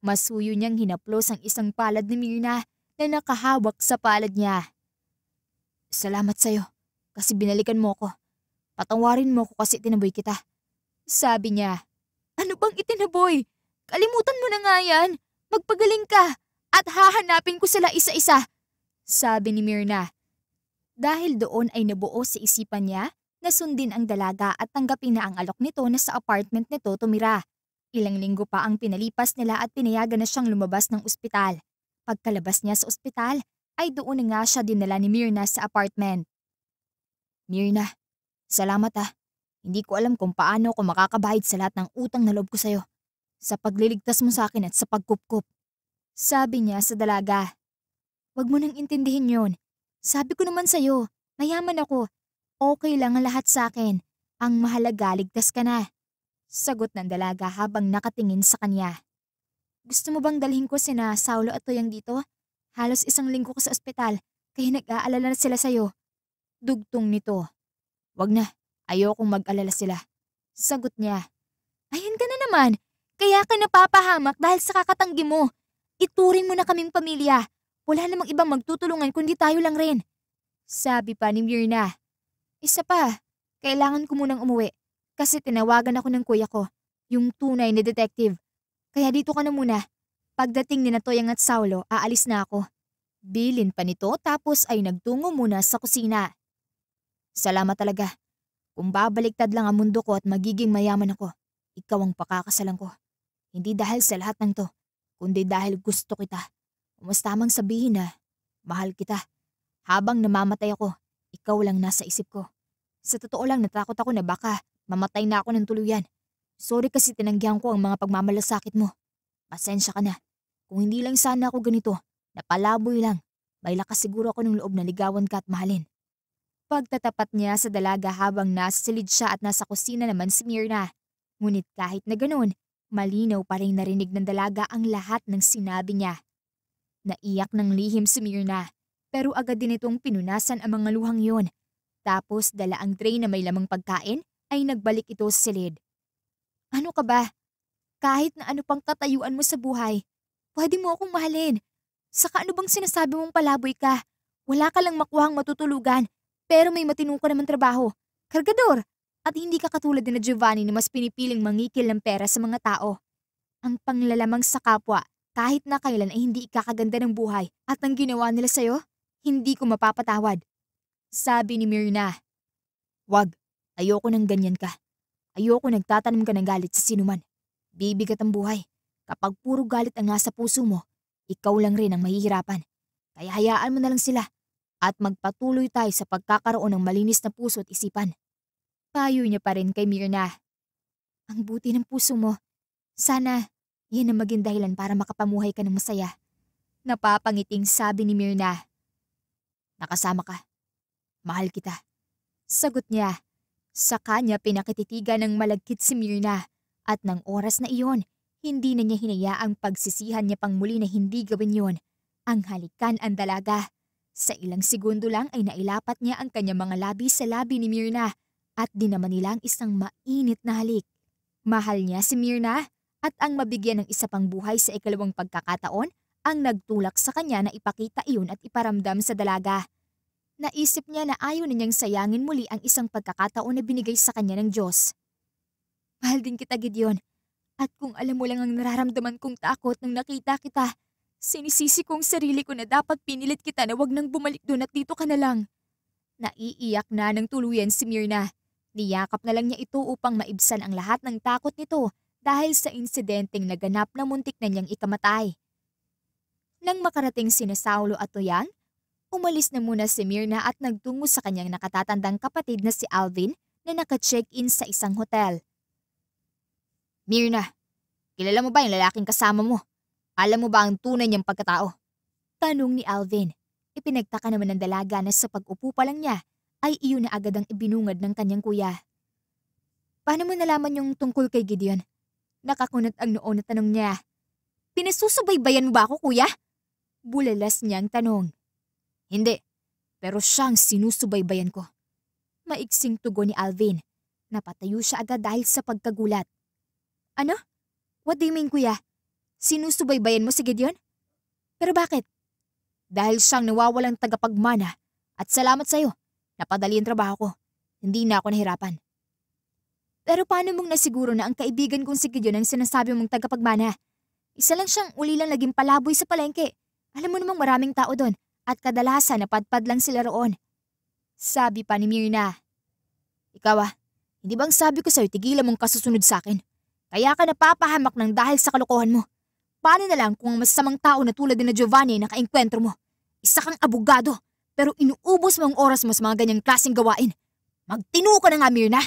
Masuyo niyang hinaplos ang isang palad ni Mirna na nakahawak sa palad niya. Salamat sa'yo kasi binalikan mo ko. Patawarin mo ko kasi tinaboy kita. Sabi niya, ano bang itinaboy? Kalimutan mo na nga yan. Magpagaling ka at hahanapin ko sila isa-isa. Sabi ni Mirna. Dahil doon ay nabuo sa isipan niya na sundin ang dalaga at tanggapin na ang alok nito na sa apartment nito tumira. Ilang linggo pa ang pinalipas nila at pinayagan na siyang lumabas ng ospital. Pagkalabas niya sa ospital, ay doon nga siya dinala ni Mirna sa apartment. Mirna, salamat ah. Hindi ko alam kung paano ko makakabahid sa lahat ng utang na loob ko sa'yo. Sa pagliligtas mo sa akin at sa pagkupkup. Sabi niya sa dalaga. Huwag mo nang intindihin yon. Sabi ko naman sa'yo, mayaman ako Okay lang ang lahat sa akin. Ang mahalaga, ligtas ka na. Sagot ng dalaga habang nakatingin sa kanya. Gusto mo bang dalhin ko sina Saulo at Toyang dito? Halos isang linggo ko sa ospital, kaya nag-aalala na sila sa'yo. Dugtong nito. Wag na, ayokong mag-alala sila. Sagot niya. Ayan ka na naman, kaya ka napapahamak dahil sa kakatanggi mo. Ituring mo na kaming pamilya. Wala namang ibang magtutulungan kundi tayo lang rin. Sabi pa ni Myrna. Isa pa, kailangan ko munang umuwi kasi tinawagan ako ng kuya ko, yung tunay na detective. Kaya dito ka na muna. Pagdating ni Natoyang at Saulo, aalis na ako. Bilin pa nito tapos ay nagtungo muna sa kusina. Salamat talaga. Kung babaliktad lang ang mundo ko at magiging mayaman ako, ikaw ang pakakasalan ko. Hindi dahil sa lahat ng to, kundi dahil gusto kita. Mas tamang sabihin na, mahal kita. Habang namamatay ako, ikaw lang nasa isip ko. Sa totoo lang natakot ako na baka mamatay na ako ng tuluyan. Sorry kasi tinanggihan ko ang mga pagmamalasakit mo. Pasensya ka na. Kung hindi lang sana ako ganito, napalaboy lang. May lakas siguro ako ng loob na ligawan ka at mahalin. Pagtatapat niya sa dalaga habang nasa silid siya at nasa kusina naman si Mirna. Ngunit kahit na ganoon, malinaw pa rin narinig ng dalaga ang lahat ng sinabi niya. Naiyak ng lihim si Mirna, pero agad din itong pinunasan ang mga luhang yon tapos dala ang tray na may lamang pagkain ay nagbalik ito sa silid. Ano ka ba? Kahit na ano pang katayuan mo sa buhay, pwede mo akong mahalin. Saka ano bang sinasabi mong palaboy ka? Wala ka lang makuhang matutulugan, pero may matinong ka naman trabaho. Kargador! At hindi ka katulad na Giovanni na mas pinipiling mangikil ng pera sa mga tao. Ang panglalamang sa kapwa, kahit na kailan ay hindi ikakaganda ng buhay at ang ginawa nila sa'yo, hindi ko mapapatawad. Sabi ni Mirna, Wag, ayoko ng ganyan ka. Ayoko nagtatanim ka ng galit sa sinuman. Bibigat ang buhay. Kapag puro galit ang nasa puso mo, ikaw lang rin ang mahihirapan. Kaya hayaan mo na lang sila at magpatuloy tayo sa pagkakaroon ng malinis na puso at isipan. Payo niya pa rin kay Mirna. Ang buti ng puso mo. Sana yan ang maging dahilan para makapamuhay ka ng masaya. Napapangiting sabi ni Mirna. Nakasama ka. Mahal kita. Sagot niya. Sa kanya pinakititigan ng malagkit si Mirna at ng oras na iyon, hindi na niya hinayaang pagsisihan niya pang muli na hindi gawin yon. Ang halikan ang dalaga. Sa ilang segundo lang ay nailapat niya ang kanyang mga labi sa labi ni Mirna at dinaman nila ang isang mainit na halik. Mahal niya si Mirna at ang mabigyan ng isa pang buhay sa ikalawang pagkakataon ang nagtulak sa kanya na ipakita iyon at iparamdam sa dalaga. Naisip niya na ayaw na niyang sayangin muli ang isang pagkakataon na binigay sa kanya ng Diyos. Mahal din kita, Gideon. At kung alam mo lang ang nararamdaman kong takot nang nakita kita, sinisisi kong sarili ko na dapat pinilit kita na wag nang bumalik doon at dito ka na lang. Naiiyak na ng tuluyan si Mirna. Niyakap na lang niya ito upang maibsan ang lahat ng takot nito dahil sa insidenteng naganap na muntik na niyang ikamatay. Nang makarating si Saulo at Toyang, Umalis na muna si Mirna at nagtungo sa kanyang nakatatandang kapatid na si Alvin na naka-check-in sa isang hotel. Mirna, kilala mo ba yung lalaking kasama mo? Alam mo ba ang tunay niyang pagkatao? Tanong ni Alvin. Ipinagtaka naman ng dalaga na sa pag-upo pa lang niya ay iyon na agad ang ibinungad ng kanyang kuya. Paano mo nalaman yung tungkol kay Gideon? Nakakunat ang noo na tanong niya. Pinasusubaybayan mo ba ako, kuya? Bulalas niyang tanong. Hindi, pero siyang sinusubaybayan ko. Maiksing tugon ni Alvin. Napatayo siya agad dahil sa pagkagulat. Ano? What do you mean, kuya? Sinusubaybayan mo si Gideon? Pero bakit? Dahil siyang nawawalang tagapagmana at salamat sa'yo. Napadali ang trabaho ko. Hindi na ako nahirapan. Pero paano mong nasiguro na ang kaibigan kong si Gideon ang sinasabi mong tagapagmana? Isa lang siyang uli lang laging palaboy sa palengke. Alam mo namang maraming tao doon at kadalasan napadpad lang sila roon. Sabi pa ni Mirna. Ikaw ah, hindi bang sabi ko sa'yo tigilan mong kasusunod sa akin? Kaya ka napapahamak ng dahil sa kalokohan mo. Paano na lang kung ang masamang tao na tulad ni na Giovanni na kaengkwentro mo? Isa kang abogado, pero inuubos mo ang oras mo sa mga ganyang klaseng gawain. Magtinu ka na nga, Mirna!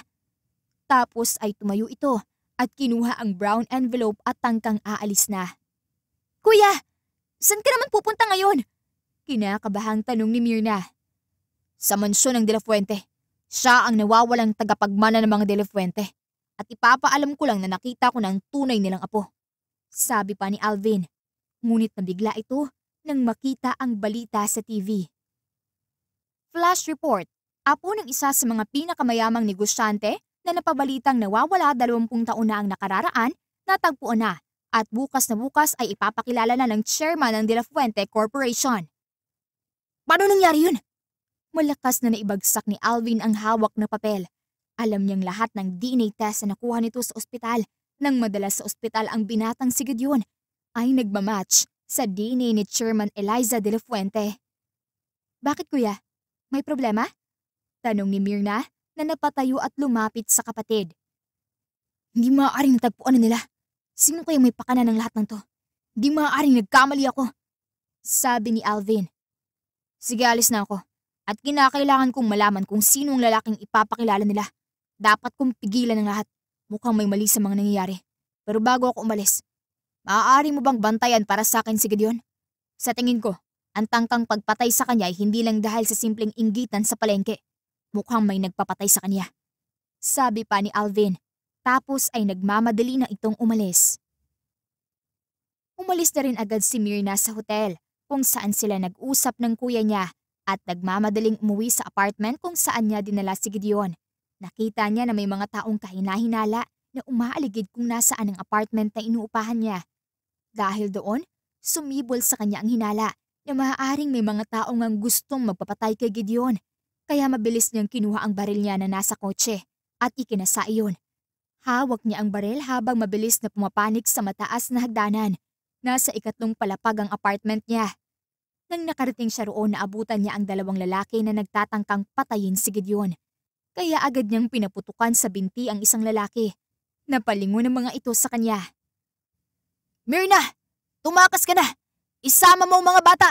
Tapos ay tumayo ito at kinuha ang brown envelope at tangkang aalis na. Kuya, saan ka naman pupunta ngayon? Kinakabahang tanong ni Mirna. Sa mansyon ng De La Fuente, siya ang nawawalang tagapagmana ng mga De La Fuente at ipapaalam ko lang na nakita ko ng tunay nilang apo. Sabi pa ni Alvin. Ngunit nabigla ito nang makita ang balita sa TV. Flash report. Apo ng isa sa mga pinakamayamang negosyante na napabalitang nawawala 20 taon na ang nakararaan, natagpuan na at bukas na bukas ay ipapakilala na ng chairman ng De La Fuente Corporation. Paano nangyari yun? Malakas na naibagsak ni Alvin ang hawak na papel. Alam niyang lahat ng DNA test na nakuha nito sa ospital. Nang madalas sa ospital ang binatang si Gideon ay nagmamatch sa DNA ni Chairman Eliza De La Fuente. Bakit kuya? May problema? Tanong ni Mirna na napatayo at lumapit sa kapatid. Hindi maaaring natagpuan na nila. Sino kaya may pakana ng lahat ng to? Hindi maaaring nagkamali ako. Sabi ni Alvin. Sige, alis na ako. At kinakailangan kong malaman kung sino ang lalaking ipapakilala nila. Dapat kong pigilan ng lahat. Mukhang may mali sa mga nangyayari. Pero bago ako umalis, maaari mo bang bantayan para sa akin si Gideon? Sa tingin ko, ang tangkang pagpatay sa kanya ay hindi lang dahil sa simpleng inggitan sa palengke. Mukhang may nagpapatay sa kanya. Sabi pa ni Alvin, tapos ay nagmamadali na itong umalis. Umalis na rin agad si Mirna sa hotel kung saan sila nag-usap ng kuya niya at nagmamadaling umuwi sa apartment kung saan niya dinala si Gideon. Nakita niya na may mga taong kahinahinala na umaaligid kung nasaan ang apartment na inuupahan niya. Dahil doon, sumibol sa kanya ang hinala na maaaring may mga taong ang gustong magpapatay kay Gideon. Kaya mabilis niyang kinuha ang baril niya na nasa kotse at ikinasa iyon. Hawak niya ang baril habang mabilis na pumapanik sa mataas na hagdanan Nasa ikatlong palapag ang apartment niya. Nang nakarating siya roon, naabutan niya ang dalawang lalaki na nagtatangkang patayin si Gideon. Kaya agad niyang pinaputukan sa binti ang isang lalaki. Napalingon ang mga ito sa kanya. Mirna! Tumakas ka na! Isama mo mga bata!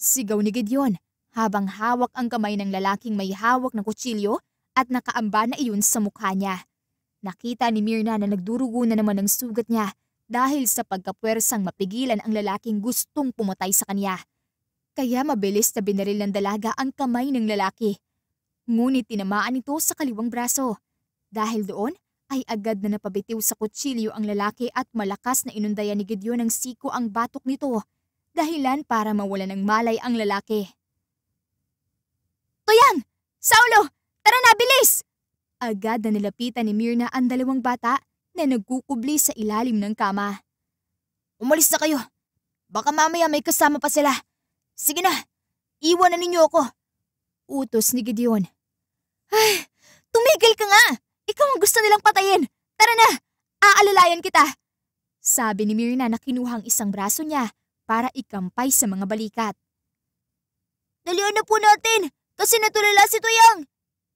Sigaw ni Gideon habang hawak ang kamay ng lalaking may hawak ng kutsilyo at nakaamba na iyon sa mukha niya. Nakita ni Mirna na nagdurugo na naman ang sugat niya dahil sa pagkapwersang mapigilan ang lalaking gustong pumatay sa kanya. Kaya mabilis na binaril ng dalaga ang kamay ng lalaki. Ngunit tinamaan ito sa kaliwang braso. Dahil doon ay agad na napabitiw sa kutsilyo ang lalaki at malakas na inundayan ni Gideon ng siko ang batok nito. Dahilan para mawala ng malay ang lalaki. Tuyang! Saulo! Tara na, bilis! Agad na nilapitan ni Mirna ang dalawang bata na nagkukubli sa ilalim ng kama. Umalis na kayo. Baka mamaya may kasama pa sila. Sige na, iwan na ninyo ako. Utos ni Gideon. Ay, tumigil ka nga! Ikaw ang gusto nilang patayin! Tara na! Aalalayan kita! Sabi ni Mirna na kinuhang isang braso niya para ikampay sa mga balikat. Dalian na po natin! Kasi natulala si Tuyang!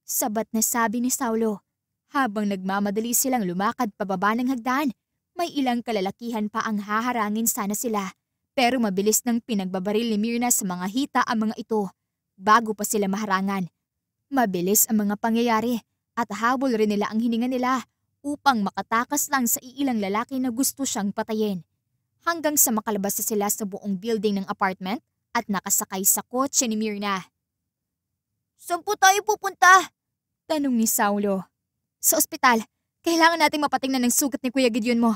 Sabat na sabi ni Saulo. Habang nagmamadali silang lumakad pababa ng hagdan, may ilang kalalakihan pa ang haharangin sana sila. Pero mabilis nang pinagbabaril ni Mirna sa mga hita ang mga ito bago pa sila maharangan. Mabilis ang mga pangyayari at habol rin nila ang hininga nila upang makatakas lang sa iilang lalaki na gusto siyang patayin. Hanggang sa makalabas na sila sa buong building ng apartment at nakasakay sa kotse ni Mirna. Saan po tayo pupunta? Tanong ni Saulo. Sa ospital, kailangan nating mapatingnan ng sugat ni Kuya Gideon mo.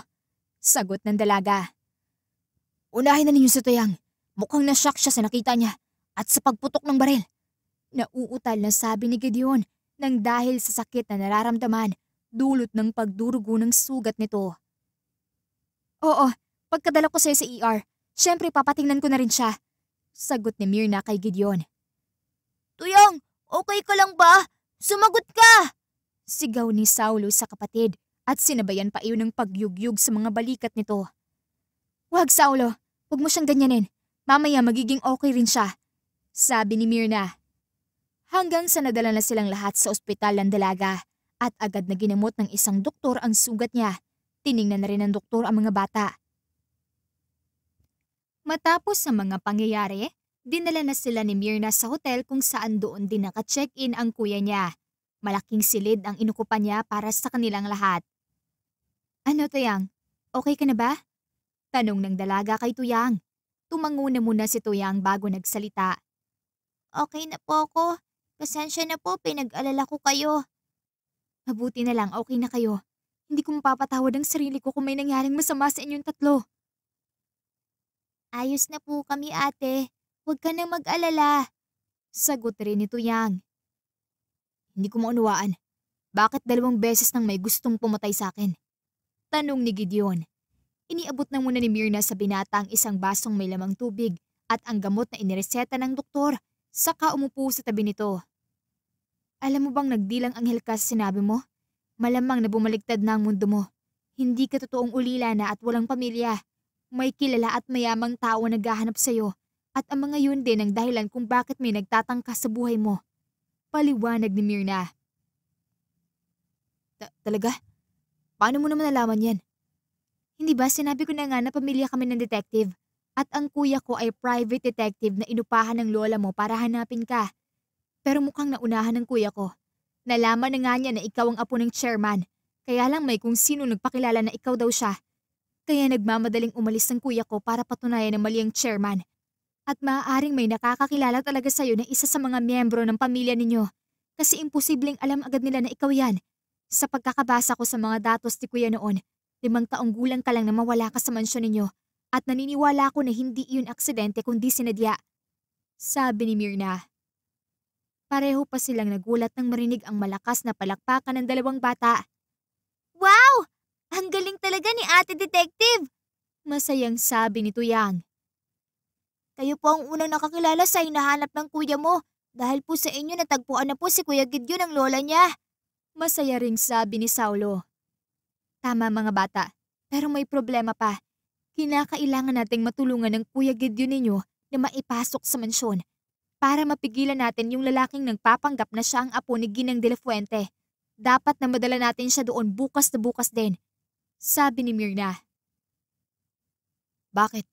Sagot ng dalaga. Unahin na ninyo si Toyang. Mukhang nashock siya sa nakita niya at sa pagputok ng baril. Nauutal na sabi ni Gideon nang dahil sa sakit na nararamdaman dulot ng pagdurugo ng sugat nito. Oo, pagkadala ko sa'yo sa ER, syempre papatingnan ko na rin siya. Sagot ni Mirna kay Gideon. Tuyang, okay ka lang ba? Sumagot ka! Sigaw ni Saulo sa kapatid at sinabayan pa iyon ng pagyugyug sa mga balikat nito. Huwag Saulo, huwag mo siyang ganyanin. Mamaya magiging okay rin siya. Sabi ni Mirna. Hanggang sa nadala na silang lahat sa ospital ng dalaga at agad na ginamot ng isang doktor ang sugat niya. Tiningnan na rin ng doktor ang mga bata. Matapos sa mga pangyayari, dinala na sila ni Mirna sa hotel kung saan doon din naka-check-in ang kuya niya. Malaking silid ang inukupan niya para sa kanilang lahat. Ano, Tuyang? Okay ka na ba? Tanong ng dalaga kay Tuyang. Tumango na muna si Tuyang bago nagsalita. Okay na po ako. Pasensya na po, pinag-alala ko kayo. Mabuti na lang, okay na kayo. Hindi ko mapapatawad ang sarili ko kung may nangyaring masama sa inyong tatlo. Ayos na po kami ate. Huwag ka nang mag-alala. Sagot rin ni Tuyang. Hindi ko maunawaan. Bakit dalawang beses nang may gustong pumatay sa akin? Tanong ni Gideon. Iniabot na muna ni Mirna sa binata ang isang basong may lamang tubig at ang gamot na inireseta ng doktor, saka umupo sa tabi nito. Alam mo bang nagdilang anghel ka sa sinabi mo? Malamang na bumaligtad na ang mundo mo. Hindi ka totoong ulila na at walang pamilya. May kilala at mayamang tao na naghahanap sa'yo. At ang mga yun din ang dahilan kung bakit may nagtatangka sa buhay mo. Paliwanag ni Mirna. Ta talaga? Paano mo naman nalaman yan? Hindi ba sinabi ko na nga na pamilya kami ng detective at ang kuya ko ay private detective na inupahan ng lola mo para hanapin ka. Pero mukhang naunahan ng kuya ko. Nalaman na nga niya na ikaw ang apo ng chairman. Kaya lang may kung sino nagpakilala na ikaw daw siya. Kaya nagmamadaling umalis ng kuya ko para patunayan na mali ang chairman. At maaaring may nakakakilala talaga sa'yo na isa sa mga miyembro ng pamilya ninyo. Kasi imposibleng alam agad nila na ikaw yan. Sa pagkakabasa ko sa mga datos ni Kuya noon, limang taong gulang ka lang na mawala ka sa mansyon ninyo at naniniwala ko na hindi iyon aksidente kundi sinadya. Sabi ni Mirna. Pareho pa silang nagulat nang marinig ang malakas na palakpakan ng dalawang bata. Wow! Ang galing talaga ni ate detective! Masayang sabi ni Tuyang. Kayo po ang unang nakakilala sa hinahanap ng kuya mo dahil po sa inyo natagpuan na po si Kuya Gideon ng lola niya. Masaya ring sabi ni Saulo. Tama mga bata, pero may problema pa. Kinakailangan nating matulungan ng Kuya Gideon ninyo na maipasok sa mansyon para mapigilan natin yung lalaking nagpapanggap na siya ang apo ni Ginang De La Fuente. Dapat na madala natin siya doon bukas na bukas din. Sabi ni Mirna. Bakit?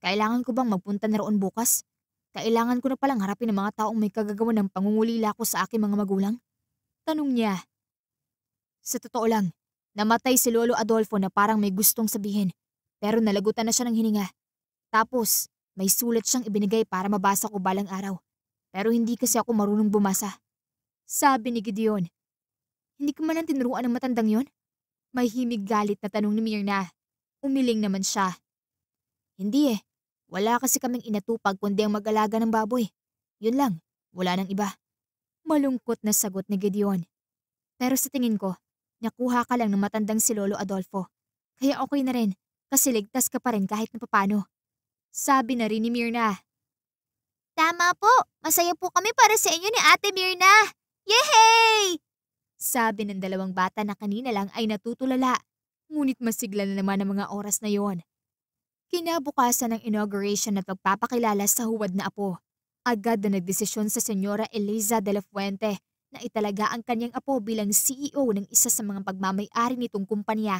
Kailangan ko bang magpunta na roon bukas? Kailangan ko na palang harapin ang mga taong may kagagawa ng pangungulila ko sa aking mga magulang? Tanong niya. Sa totoo lang, namatay si Lolo Adolfo na parang may gustong sabihin, pero nalagutan na siya ng hininga. Tapos, may sulat siyang ibinigay para mabasa ko balang araw. Pero hindi kasi ako marunong bumasa. Sabi ni Gideon, Hindi ka man lang tinuruan ng matandang yon? May himig galit na tanong ni Mirna. Umiling naman siya. Hindi eh. Wala kasi kaming inatupag kundi ang mag-alaga ng baboy. Yun lang, wala nang iba. Malungkot na sagot ni Gideon. Pero sa tingin ko, nakuha ka lang ng matandang si Lolo Adolfo. Kaya okay na rin, kasi ligtas ka pa rin kahit napapano. Sabi na rin ni Mirna. Tama po, masaya po kami para sa inyo ni Ate Mirna. Yehey! Sabi ng dalawang bata na kanina lang ay natutulala. Ngunit masigla na naman ang mga oras na yon. Kinabukasan ng inauguration at pagpapakilala sa huwad na apo, agad na nagdesisyon sa Senyora Eliza de la Fuente na italaga ang kanyang apo bilang CEO ng isa sa mga pagmamayari nitong kumpanya.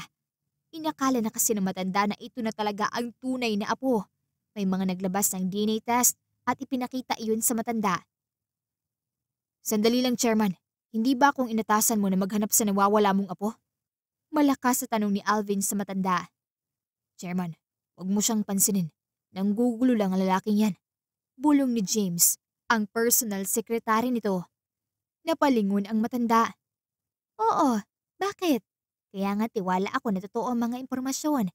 Inakala na kasi ng matanda na ito na talaga ang tunay na apo. May mga naglabas ng DNA test at ipinakita iyon sa matanda. Sandali lang, Chairman. Hindi ba akong inatasan mo na maghanap sa nawawala mong apo? Malakas sa tanong ni Alvin sa matanda. Chairman, Huwag mo siyang pansinin. Nanggugulo lang ang lalaking yan. Bulong ni James, ang personal secretary nito. Napalingon ang matanda. Oo, bakit? Kaya nga tiwala ako na totoo ang mga impormasyon.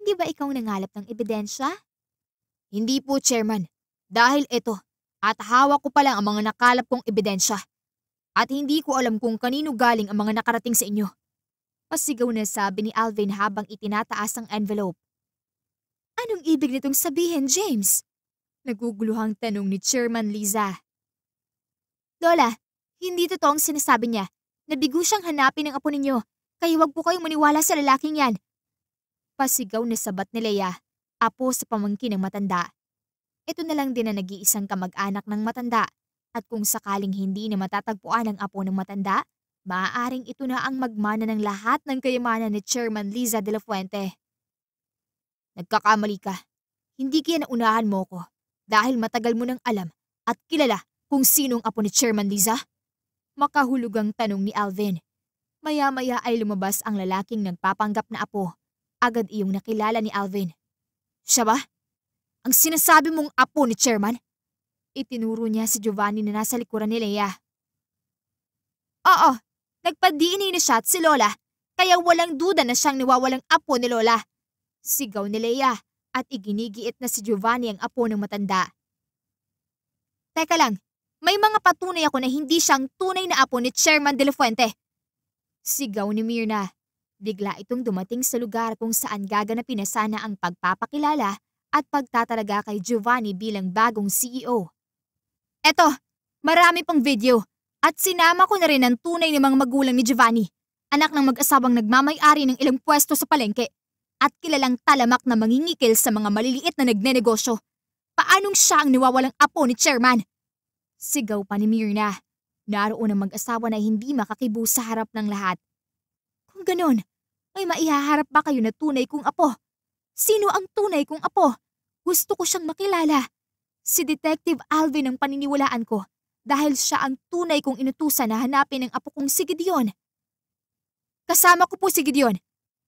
Hindi ba ikaw nangalap ng ebidensya? Hindi po, Chairman. Dahil ito, at hawak ko pa lang ang mga nakalap kong ebidensya. At hindi ko alam kung kanino galing ang mga nakarating sa inyo. Pasigaw na sabi ni Alvin habang itinataas ang envelope. Anong ibig nitong sabihin, James? Naguguluhang tanong ni Chairman Liza. Lola, hindi to ang sinasabi niya. Nabigo siyang hanapin ang apo ninyo, kaya huwag po kayong maniwala sa lalaking yan. Pasigaw na sabat ni Leia, apo sa pamangkin ng matanda. Ito na lang din na nag-iisang kamag-anak ng matanda, at kung sakaling hindi na matatagpuan ang apo ng matanda, maaaring ito na ang magmana ng lahat ng kayamanan ni Chairman Liza de la Fuente. Nagkakamali ka. Hindi kaya naunahan mo ko dahil matagal mo nang alam at kilala kung sinong apo ni Chairman Liza? Makahulugang tanong ni Alvin. Maya-maya ay lumabas ang lalaking nagpapanggap na apo. Agad iyong nakilala ni Alvin. Siya ba? Ang sinasabi mong apo ni Chairman? Itinuro niya si Giovanni na nasa likuran ni Leia. Oo, nagpa-DNA na siya at si Lola, kaya walang duda na siyang niwawalang apo ni Lola. Sigaw ni Leia at iginigiit na si Giovanni ang apo ng matanda. Teka lang, may mga patunay ako na hindi siyang tunay na apo ni Chairman De La Fuente. Sigaw ni Mirna. Bigla itong dumating sa lugar kung saan gaganapin na sana ang pagpapakilala at pagtatalaga kay Giovanni bilang bagong CEO. Eto, marami pang video at sinama ko na rin ang tunay ng mga magulang ni Giovanni, anak ng mag-asawang nagmamay-ari ng ilang pwesto sa palengke at kilalang talamak na mangingikil sa mga maliliit na nagnenegosyo. Paanong siya ang niwawalang apo ni chairman? Sigaw pa ni Mirna. Naroon ang mag-asawa na hindi makakibo sa harap ng lahat. Kung ganon, ay maihaharap ba kayo na tunay kong apo? Sino ang tunay kong apo? Gusto ko siyang makilala. Si Detective Alvin ang paniniwalaan ko dahil siya ang tunay kong inutusan na hanapin ang apo kong si Gideon. Kasama ko po si Gideon.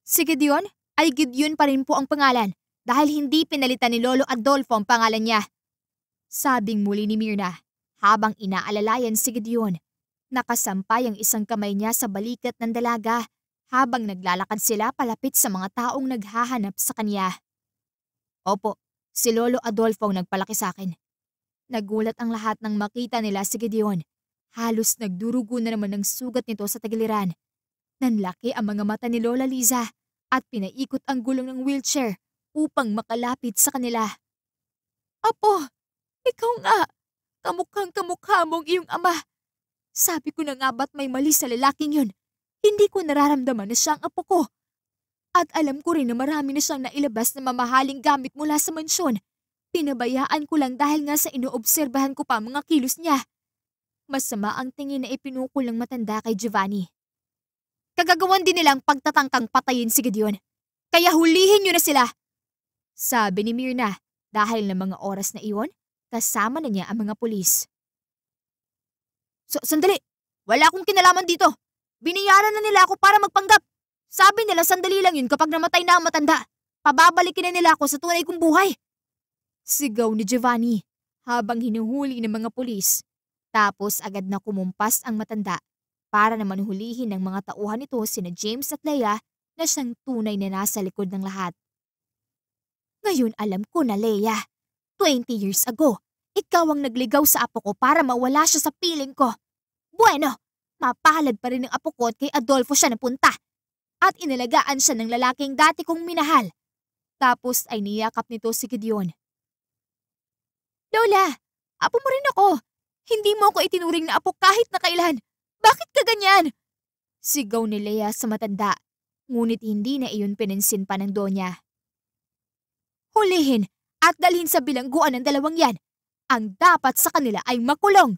Si Gideon, ay Gideon pa rin po ang pangalan dahil hindi pinalitan ni Lolo Adolfo ang pangalan niya. Sabing muli ni Mirna habang inaalalayan si Gideon. Nakasampay ang isang kamay niya sa balikat ng dalaga habang naglalakad sila palapit sa mga taong naghahanap sa kanya. Opo, si Lolo Adolfo ang nagpalaki sa akin. Nagulat ang lahat nang makita nila si Gideon. Halos nagdurugo na naman ng sugat nito sa tagiliran. Nanlaki ang mga mata ni Lola Liza at pinaikot ang gulong ng wheelchair upang makalapit sa kanila. Apo, ikaw nga! Kamukhang kamukha mong iyong ama! Sabi ko na nga ba't may mali sa lalaking yun? Hindi ko nararamdaman na siya ang apo ko. At alam ko rin na marami na siyang nailabas na mamahaling gamit mula sa mansyon. Pinabayaan ko lang dahil nga sa inoobserbahan ko pa mga kilos niya. Masama ang tingin na ipinukul ng matanda kay Giovanni. Kagagawan din nilang pagtatangkang patayin si Gideon. Kaya hulihin nyo na sila. Sabi ni Mirna dahil ng mga oras na iyon, kasama na niya ang mga pulis. So, sandali! Wala akong kinalaman dito! Biniyaran na nila ako para magpanggap! Sabi nila sandali lang yun kapag namatay na ang matanda. Pababalikin na nila ako sa tunay kong buhay. Sigaw ni Giovanni habang hinuhuli ng mga pulis. Tapos agad na kumumpas ang matanda para naman hulihin ng mga tauhan nito sina James at Leia na siyang tunay na nasa likod ng lahat. Ngayon alam ko na Leia, 20 years ago, ikaw ang nagligaw sa apo ko para mawala siya sa piling ko. Bueno, mapalad pa rin ng apo ko at kay Adolfo siya napunta. At inilagaan siya ng lalaking dati kong minahal. Tapos ay niyakap nito si Gideon. Lola, apo mo rin ako. Hindi mo ako itinuring na apo kahit na kailan. Bakit ka ganyan? Sigaw ni Leia sa matanda, ngunit hindi na iyon pinansin pa ng Donya. Hulihin at dalhin sa bilangguan ng dalawang yan. Ang dapat sa kanila ay makulong.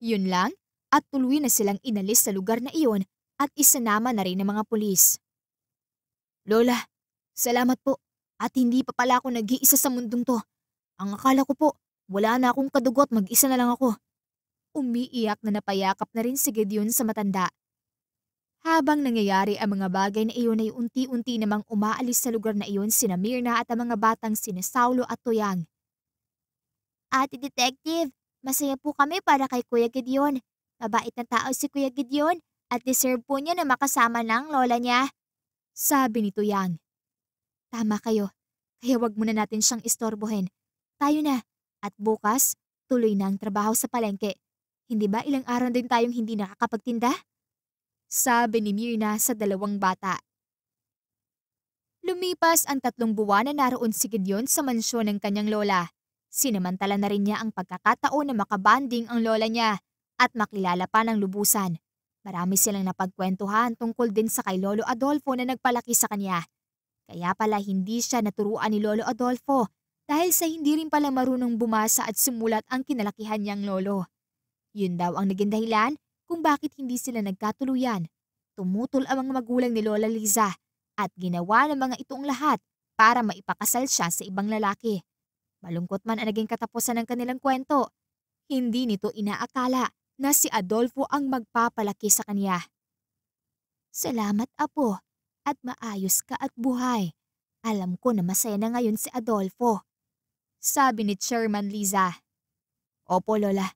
Yun lang at tuloy na silang inalis sa lugar na iyon at isanama na rin ng mga pulis. Lola, salamat po at hindi pa pala ako nag-iisa sa mundong to. Ang akala ko po, wala na akong kadugo at mag-isa na lang ako umiiyak na napayakap na rin si Gideon sa matanda. Habang nangyayari ang mga bagay na iyon ay unti-unti namang umaalis sa lugar na iyon sina Mirna at ang mga batang sina Saulo at Toyang. Ate Detective, masaya po kami para kay Kuya Gideon. Mabait na tao si Kuya Gideon at deserve po niya na makasama ng lola niya. Sabi ni Toyang. Tama kayo, kaya wag muna natin siyang istorbohin. Tayo na, at bukas, tuloy na ang trabaho sa palengke. Hindi ba ilang araw din tayong hindi nakakapagtinda? Sabi ni Mirna sa dalawang bata. Lumipas ang tatlong buwan na naroon si Gideon sa mansyon ng kanyang lola. Sinamantala na rin niya ang pagkakataon na makabanding ang lola niya at makilala pa ng lubusan. Marami silang napagkwentuhan tungkol din sa kay Lolo Adolfo na nagpalaki sa kanya. Kaya pala hindi siya naturuan ni Lolo Adolfo dahil sa hindi rin pala marunong bumasa at sumulat ang kinalakihan niyang lolo. Yun daw ang naging dahilan kung bakit hindi sila nagkatuluyan. Tumutol ang mga magulang ni Lola Liza at ginawa ng mga itong lahat para maipakasal siya sa ibang lalaki. Malungkot man ang naging katapusan ng kanilang kwento, hindi nito inaakala na si Adolfo ang magpapalaki sa kanya. Salamat apo at maayos ka at buhay. Alam ko na masaya na ngayon si Adolfo. Sabi ni Chairman Liza. Opo Lola,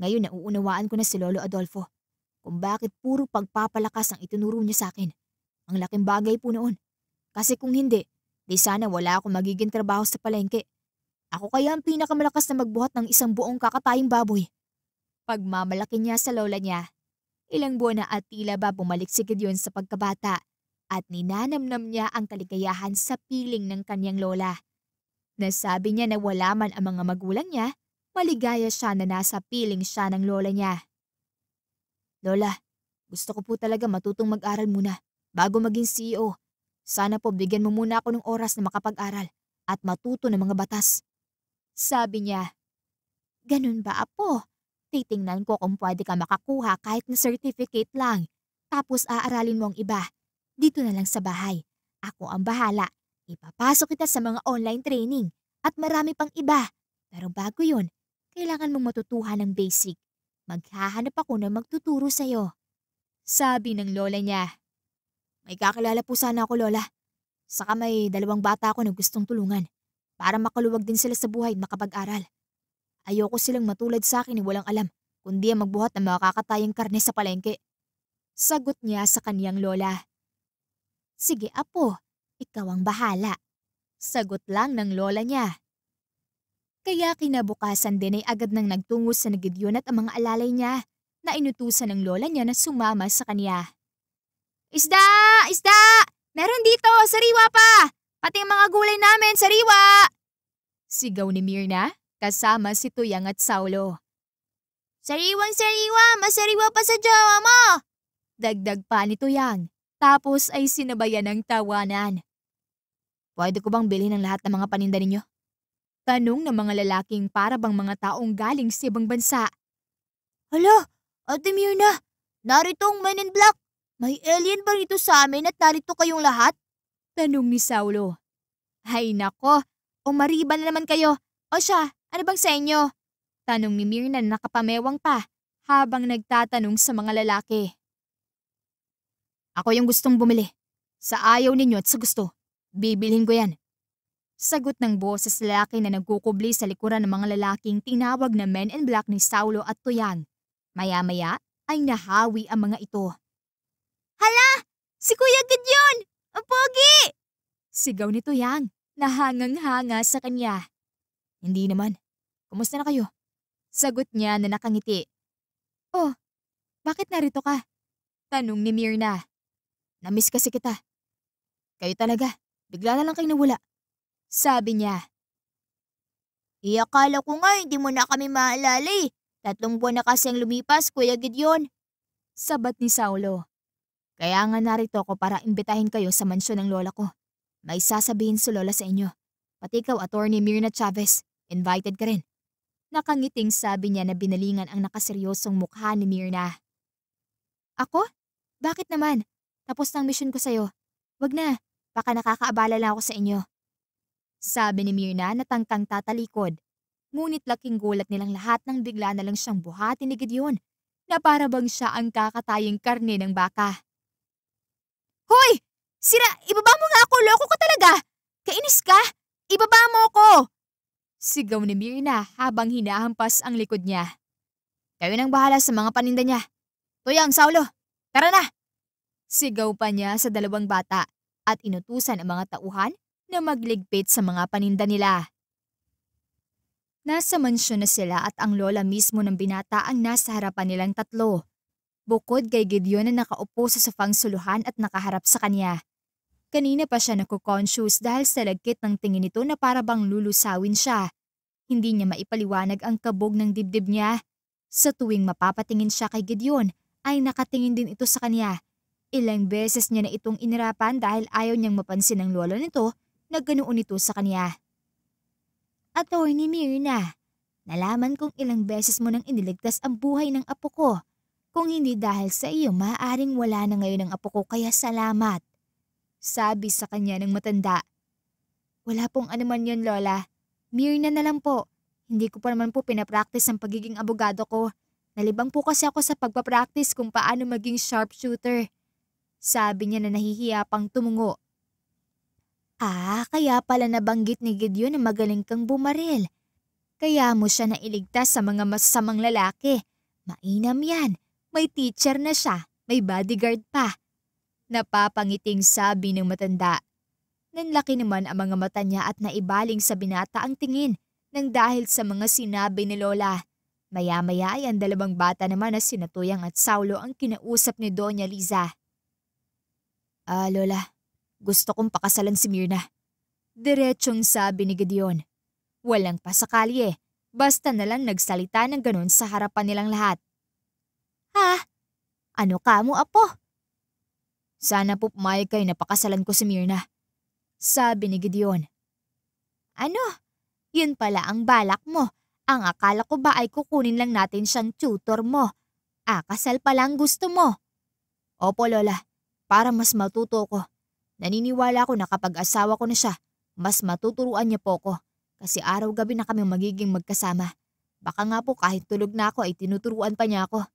ngayon nauunawaan ko na si Lolo Adolfo kung bakit puro pagpapalakas ang itinuro niya sa akin. Ang laking bagay po noon. Kasi kung hindi, di sana wala akong magiging trabaho sa palengke. Ako kaya ang pinakamalakas na magbuhat ng isang buong kakatayong baboy. Pagmamalaki niya sa lola niya, ilang buwan na at tila ba bumalik si Gideon sa pagkabata at ninanamnam niya ang kaligayahan sa piling ng kanyang lola. Nasabi niya na wala man ang mga magulang niya, maligaya siya na nasa piling siya ng lola niya. Lola, gusto ko po talaga matutong mag-aral muna bago maging CEO. Sana po bigyan mo muna ako ng oras na makapag-aral at matuto ng mga batas. Sabi niya, Ganun ba apo? Titingnan ko kung pwede ka makakuha kahit na certificate lang. Tapos aaralin mo ang iba. Dito na lang sa bahay. Ako ang bahala. Ipapasok kita sa mga online training at marami pang iba. Pero bago yun, kailangan mong matutuhan ng basic. Maghahanap ako ng magtuturo sa'yo. Sabi ng lola niya. May kakilala po sana ako, lola. Saka may dalawang bata ako na gustong tulungan para makaluwag din sila sa buhay at makapag-aral. Ayoko silang matulad sa akin ni walang alam, kundi ang magbuhat ng makakatayang karne sa palengke. Sagot niya sa kaniyang lola. Sige apo, ikaw ang bahala. Sagot lang ng lola niya. Kaya kinabukasan din ay agad nang nagtungo sa Nagidyon at ang mga alalay niya na inutusan ng lola niya na sumama sa kanya. Isda! Isda! Meron dito! Sariwa pa! Pati ang mga gulay namin, sariwa! Sigaw ni Mirna kasama si Tuyang at Saulo. Sariwang sariwa! Masariwa pa sa jawa mo! Dagdag pa ni Tuyang. Tapos ay sinabayan ng tawanan. Pwede ko bang bilhin ang lahat ng mga paninda ninyo? Tanong ng mga lalaking para bang mga taong galing sa ibang bansa. Hala, Ate Mirna, narito ang men in black. May alien ba rito sa amin at narito kayong lahat? Tanong ni Saulo. Ay nako, o mariba na naman kayo. O siya, ano bang sa inyo? Tanong ni Mirna na nakapamewang pa habang nagtatanong sa mga lalaki. Ako yung gustong bumili. Sa ayaw ninyo at sa gusto. Bibilhin ko yan. Sagot ng boses lalaki na nagkukubli sa likuran ng mga lalaking tinawag na men in black ni Saulo at Tuyang. Maya-maya ay nahawi ang mga ito. Hala! Si Kuya Gideon! Ang pogi! Sigaw ni Tuyang na hangang-hanga sa kanya. Hindi naman. Kumusta na kayo? Sagot niya na nakangiti. Oh, bakit narito ka? Tanong ni Mirna. Namiss kasi kita. Kayo talaga. Bigla na lang kayo nawala. Sabi niya. Iakala eh, ko nga hindi mo na kami maalala eh. Tatlong buwan na kasi ang lumipas, Kuya Gideon. Sabat ni Saulo. Kaya nga narito ko para imbitahin kayo sa mansyon ng lola ko. May sasabihin si lola sa inyo. Pati ikaw, attorney Mirna Chavez, invited ka rin. Nakangiting sabi niya na binalingan ang nakaseryosong mukha ni Mirna. Ako? Bakit naman? Tapos ng mission ko sa'yo. Wag na, baka nakakaabala lang ako sa inyo. Sabi ni Mirna na tangtang tatalikod. Ngunit laking gulat nilang lahat nang bigla na lang siyang buhati ni Gideon na para bang siya ang kakatayang karne ng baka. Hoy! Sira, ibaba mo nga ako! Loko ko talaga! Kainis ka! Ibaba mo ako! Sigaw ni Mirna habang hinahampas ang likod niya. Kayo nang bahala sa mga paninda niya. Tuyang, Saulo! Tara na! Sigaw pa niya sa dalawang bata at inutusan ang mga tauhan na magligpit sa mga paninda nila. Nasa mansyon na sila at ang lola mismo ng binata ang nasa harapan nilang tatlo. Bukod kay Gideon na nakaupo sa sofang suluhan at nakaharap sa kanya. Kanina pa siya nakukonsyus dahil sa lagkit ng tingin nito na parabang lulusawin siya. Hindi niya maipaliwanag ang kabog ng dibdib niya. Sa tuwing mapapatingin siya kay Gideon, ay nakatingin din ito sa kanya. Ilang beses niya na itong inirapan dahil ayaw niyang mapansin ng lola nito na ganoon ito sa kanya. Attorney Mirna, nalaman kong ilang beses mo nang iniligtas ang buhay ng apo ko. Kung hindi dahil sa iyo, maaaring wala na ngayon ang apo ko kaya salamat. Sabi sa kanya ng matanda. Wala pong anuman yon Lola. Mirna na lang po. Hindi ko pa naman po pinapractice ang pagiging abogado ko. Nalibang po kasi ako sa pagpapractice kung paano maging sharpshooter. Sabi niya na nahihiya pang tumungo. Ah, kaya pala nabanggit ni Gideon na magaling kang bumaril. Kaya mo siya nailigtas sa mga masasamang lalaki. Mainam yan. May teacher na siya. May bodyguard pa. Napapangiting sabi ng matanda. Nanlaki naman ang mga mata niya at naibaling sa binata ang tingin nang dahil sa mga sinabi ni Lola. Maya-maya ay ang dalawang bata naman na sinatuyang at Saulo ang kinausap ni Doña Liza. Ah, Lola, gusto kong pakasalan si Mirna. Diretsong sabi ni Gideon. Walang pasakalye, eh. basta na lang nagsalita ng ganun sa harapan nilang lahat. Ha? Ano ka mo, apo? Sana po pumayag kayo na pakasalan ko si Mirna. Sabi ni Gideon. Ano? Yun pala ang balak mo. Ang akala ko ba ay kukunin lang natin siyang tutor mo. Ah, kasal pala ang gusto mo. Opo, Lola. Para mas matuto ko. Naniniwala ako na kapag asawa ko na siya, mas matuturuan niya po ko kasi araw-gabi na kami magiging magkasama. Baka nga po kahit tulog na ako ay tinuturuan pa niya ako.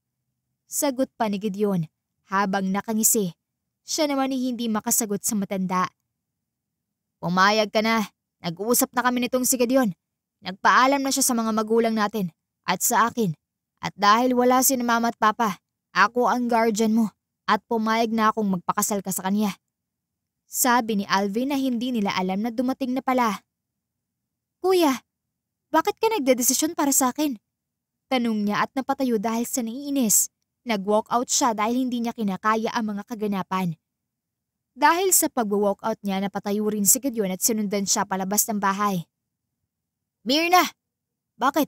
Sagot pa ni Gideon habang nakangisi. Siya naman ay hindi makasagot sa matanda. Pumayag ka na. Nag-uusap na kami nitong si Gideon. Nagpaalam na siya sa mga magulang natin at sa akin. At dahil wala si mama at papa, ako ang guardian mo at pumayag na akong magpakasal ka sa kanya. Sabi ni Alvin na hindi nila alam na dumating na pala. Kuya, bakit ka nagdedesisyon para sa akin? Tanong niya at napatayo dahil sa naiinis. Nag-walk out siya dahil hindi niya kinakaya ang mga kaganapan. Dahil sa pag-walk out niya, napatayo rin si Gideon at sinundan siya palabas ng bahay. Mirna! Bakit?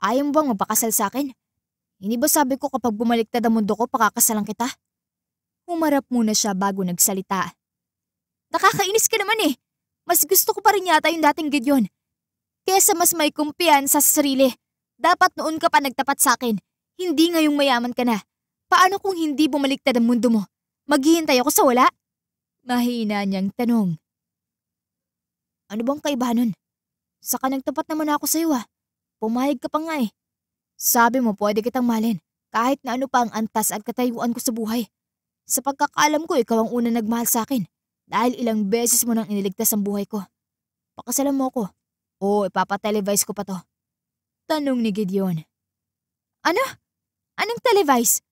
Ayaw mo bang magpakasal sa akin? Hindi ba sabi ko kapag bumaliktad ang mundo ko, pakakasalan kita? Humarap muna siya bago nagsalita. Nakakainis ka naman eh. Mas gusto ko pa rin yata yung dating Gideon. Kesa mas may kumpiyansa sa sarili. Dapat noon ka pa nagtapat sa akin. Hindi ngayong mayaman ka na. Paano kung hindi bumaliktad ang mundo mo? Maghihintay ako sa wala? Mahina niyang tanong. Ano bang kaibahan nun? Saka nagtapat naman ako sa iyo ah. Pumayag ka pa nga eh. Sabi mo pwede kitang malin kahit na ano pa ang antas at katayuan ko sa buhay. Sa pagkakaalam ko ikaw ang una nagmahal sa akin. Dahil ilang beses mo nang iniligtas ang buhay ko. Pakasalan mo ko. O ipapatelevise ko pa to. Tanong ni Gideon. Ano? Anong televise?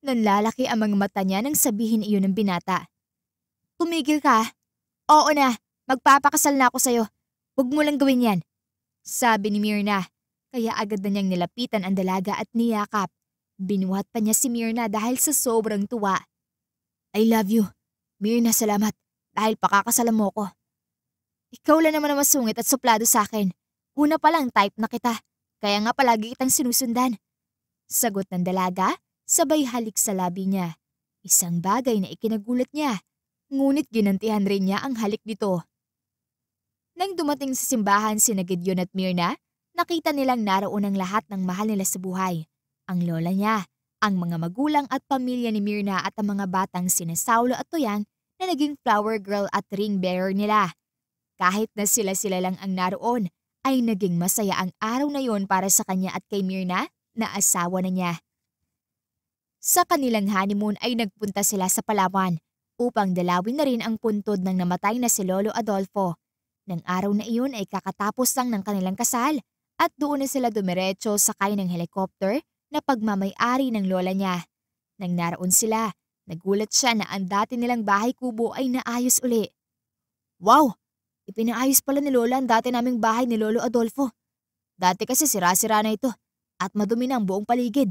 Nanlalaki ang mga mata niya nang sabihin iyon ng binata. Tumigil ka. Oo na, magpapakasal na ako sa'yo. Huwag mo lang gawin yan. Sabi ni Mirna. Kaya agad na niyang nilapitan ang dalaga at niyakap. Binuhat pa niya si Mirna dahil sa sobrang tuwa. I love you. Mirna, salamat dahil pakakasalam mo ko. Ikaw lang naman ang masungit at suplado sa akin. Una pa lang type na kita, kaya nga palagi itang sinusundan. Sagot ng dalaga, sabay halik sa labi niya. Isang bagay na ikinagulat niya, ngunit ginantihan rin niya ang halik nito. Nang dumating sa simbahan si Nagidyon at Mirna, nakita nilang naroon ang lahat ng mahal nila sa buhay. Ang lola niya, ang mga magulang at pamilya ni Mirna at ang mga batang sinasaulo at tuyang na naging flower girl at ring bearer nila. Kahit na sila-sila lang ang naroon, ay naging masaya ang araw na yon para sa kanya at kay Mirna na asawa na niya. Sa kanilang honeymoon ay nagpunta sila sa Palawan upang dalawin na rin ang puntod ng namatay na si Lolo Adolfo. Nang araw na iyon ay kakatapos lang ng kanilang kasal at doon na sila dumiretso sakay ng helikopter na pagmamayari ng lola niya. Nang naroon sila Nagulat siya na ang dati nilang bahay kubo ay naayos uli. Wow! Ipinaayos pala ni Lola ang dati naming bahay ni Lolo Adolfo. Dati kasi sira-sira na ito at madumi na ang buong paligid.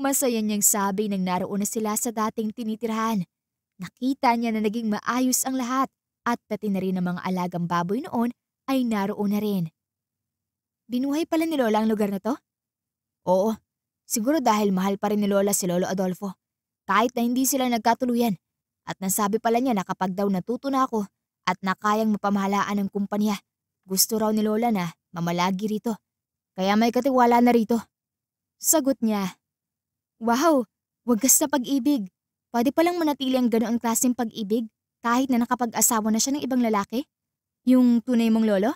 Masaya niyang sabi nang naroon na sila sa dating tinitirhan. Nakita niya na naging maayos ang lahat at pati na rin ang mga alagang baboy noon ay naroon na rin. Binuhay pala ni Lola ang lugar na to? Oo, siguro dahil mahal pa rin ni Lola si Lolo Adolfo kahit na hindi sila nagkatuluyan. At nasabi pala niya na kapag daw natuto na ako at nakayang mapamahalaan ng kumpanya, gusto raw ni Lola na mamalagi rito. Kaya may katiwala na rito. Sagot niya, Wow, wagas na pag-ibig. Pwede palang manatili ang ganoong klaseng pag-ibig kahit na nakapag-asawa na siya ng ibang lalaki? Yung tunay mong lolo?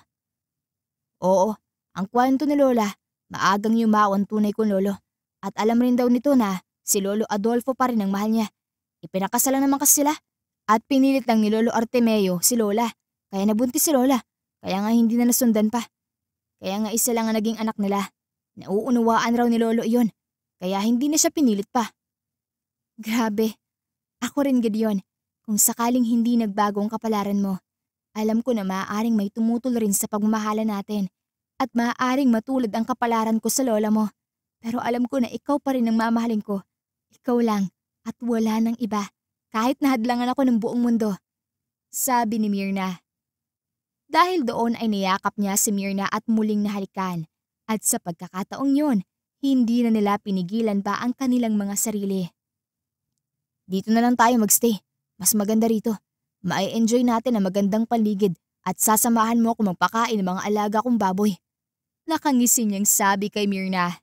Oo, ang kwento ni Lola, maagang yumao ang tunay kong lolo. At alam rin daw nito na Si Lolo Adolfo pa rin ang mahal niya. Ipinakasalan naman kasi sila at pinilit lang ni Lolo Artemeo si Lola. Kaya nabuntis si Lola. Kaya nga hindi na nasundan pa. Kaya nga isa lang ang naging anak nila. Nauunawaan raw ni Lolo iyon. Kaya hindi na siya pinilit pa. Grabe. Ako rin Gideon. Kung sakaling hindi nagbago ang kapalaran mo, alam ko na maaaring may tumutol rin sa pagmamahala natin at maaaring matulad ang kapalaran ko sa lola mo. Pero alam ko na ikaw pa rin ang mamahalin ko ikaw lang at wala ng iba kahit nahadlangan ako ng buong mundo. Sabi ni Mirna. Dahil doon ay niyakap niya si Mirna at muling nahalikan. At sa pagkakataong yun, hindi na nila pinigilan pa ang kanilang mga sarili. Dito na lang tayo magstay. Mas maganda rito. Mai-enjoy natin ang magandang paligid at sasamahan mo ako magpakain ng mga alaga kong baboy. Nakangisi niyang sabi kay Mirna.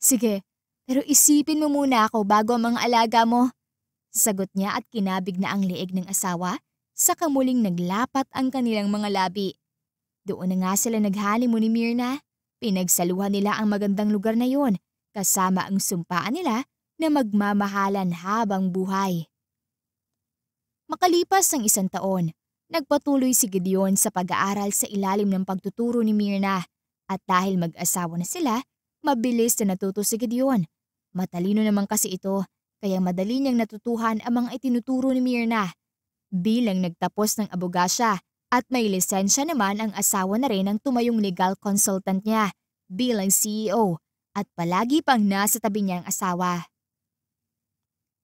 Sige, pero isipin mo muna ako bago ang mga alaga mo. Sagot niya at kinabig na ang liig ng asawa, sa kamuling naglapat ang kanilang mga labi. Doon na nga sila naghali mo ni Mirna. Pinagsaluhan nila ang magandang lugar na yon, kasama ang sumpaan nila na magmamahalan habang buhay. Makalipas ang isang taon, nagpatuloy si Gideon sa pag-aaral sa ilalim ng pagtuturo ni Mirna at dahil mag-asawa na sila, mabilis na natuto si Gideon Matalino naman kasi ito, kaya madali niyang natutuhan ang mga itinuturo ni Mirna. Bilang nagtapos ng siya, at may lisensya naman ang asawa na rin ng tumayong legal consultant niya bilang CEO at palagi pang nasa tabi niya ang asawa.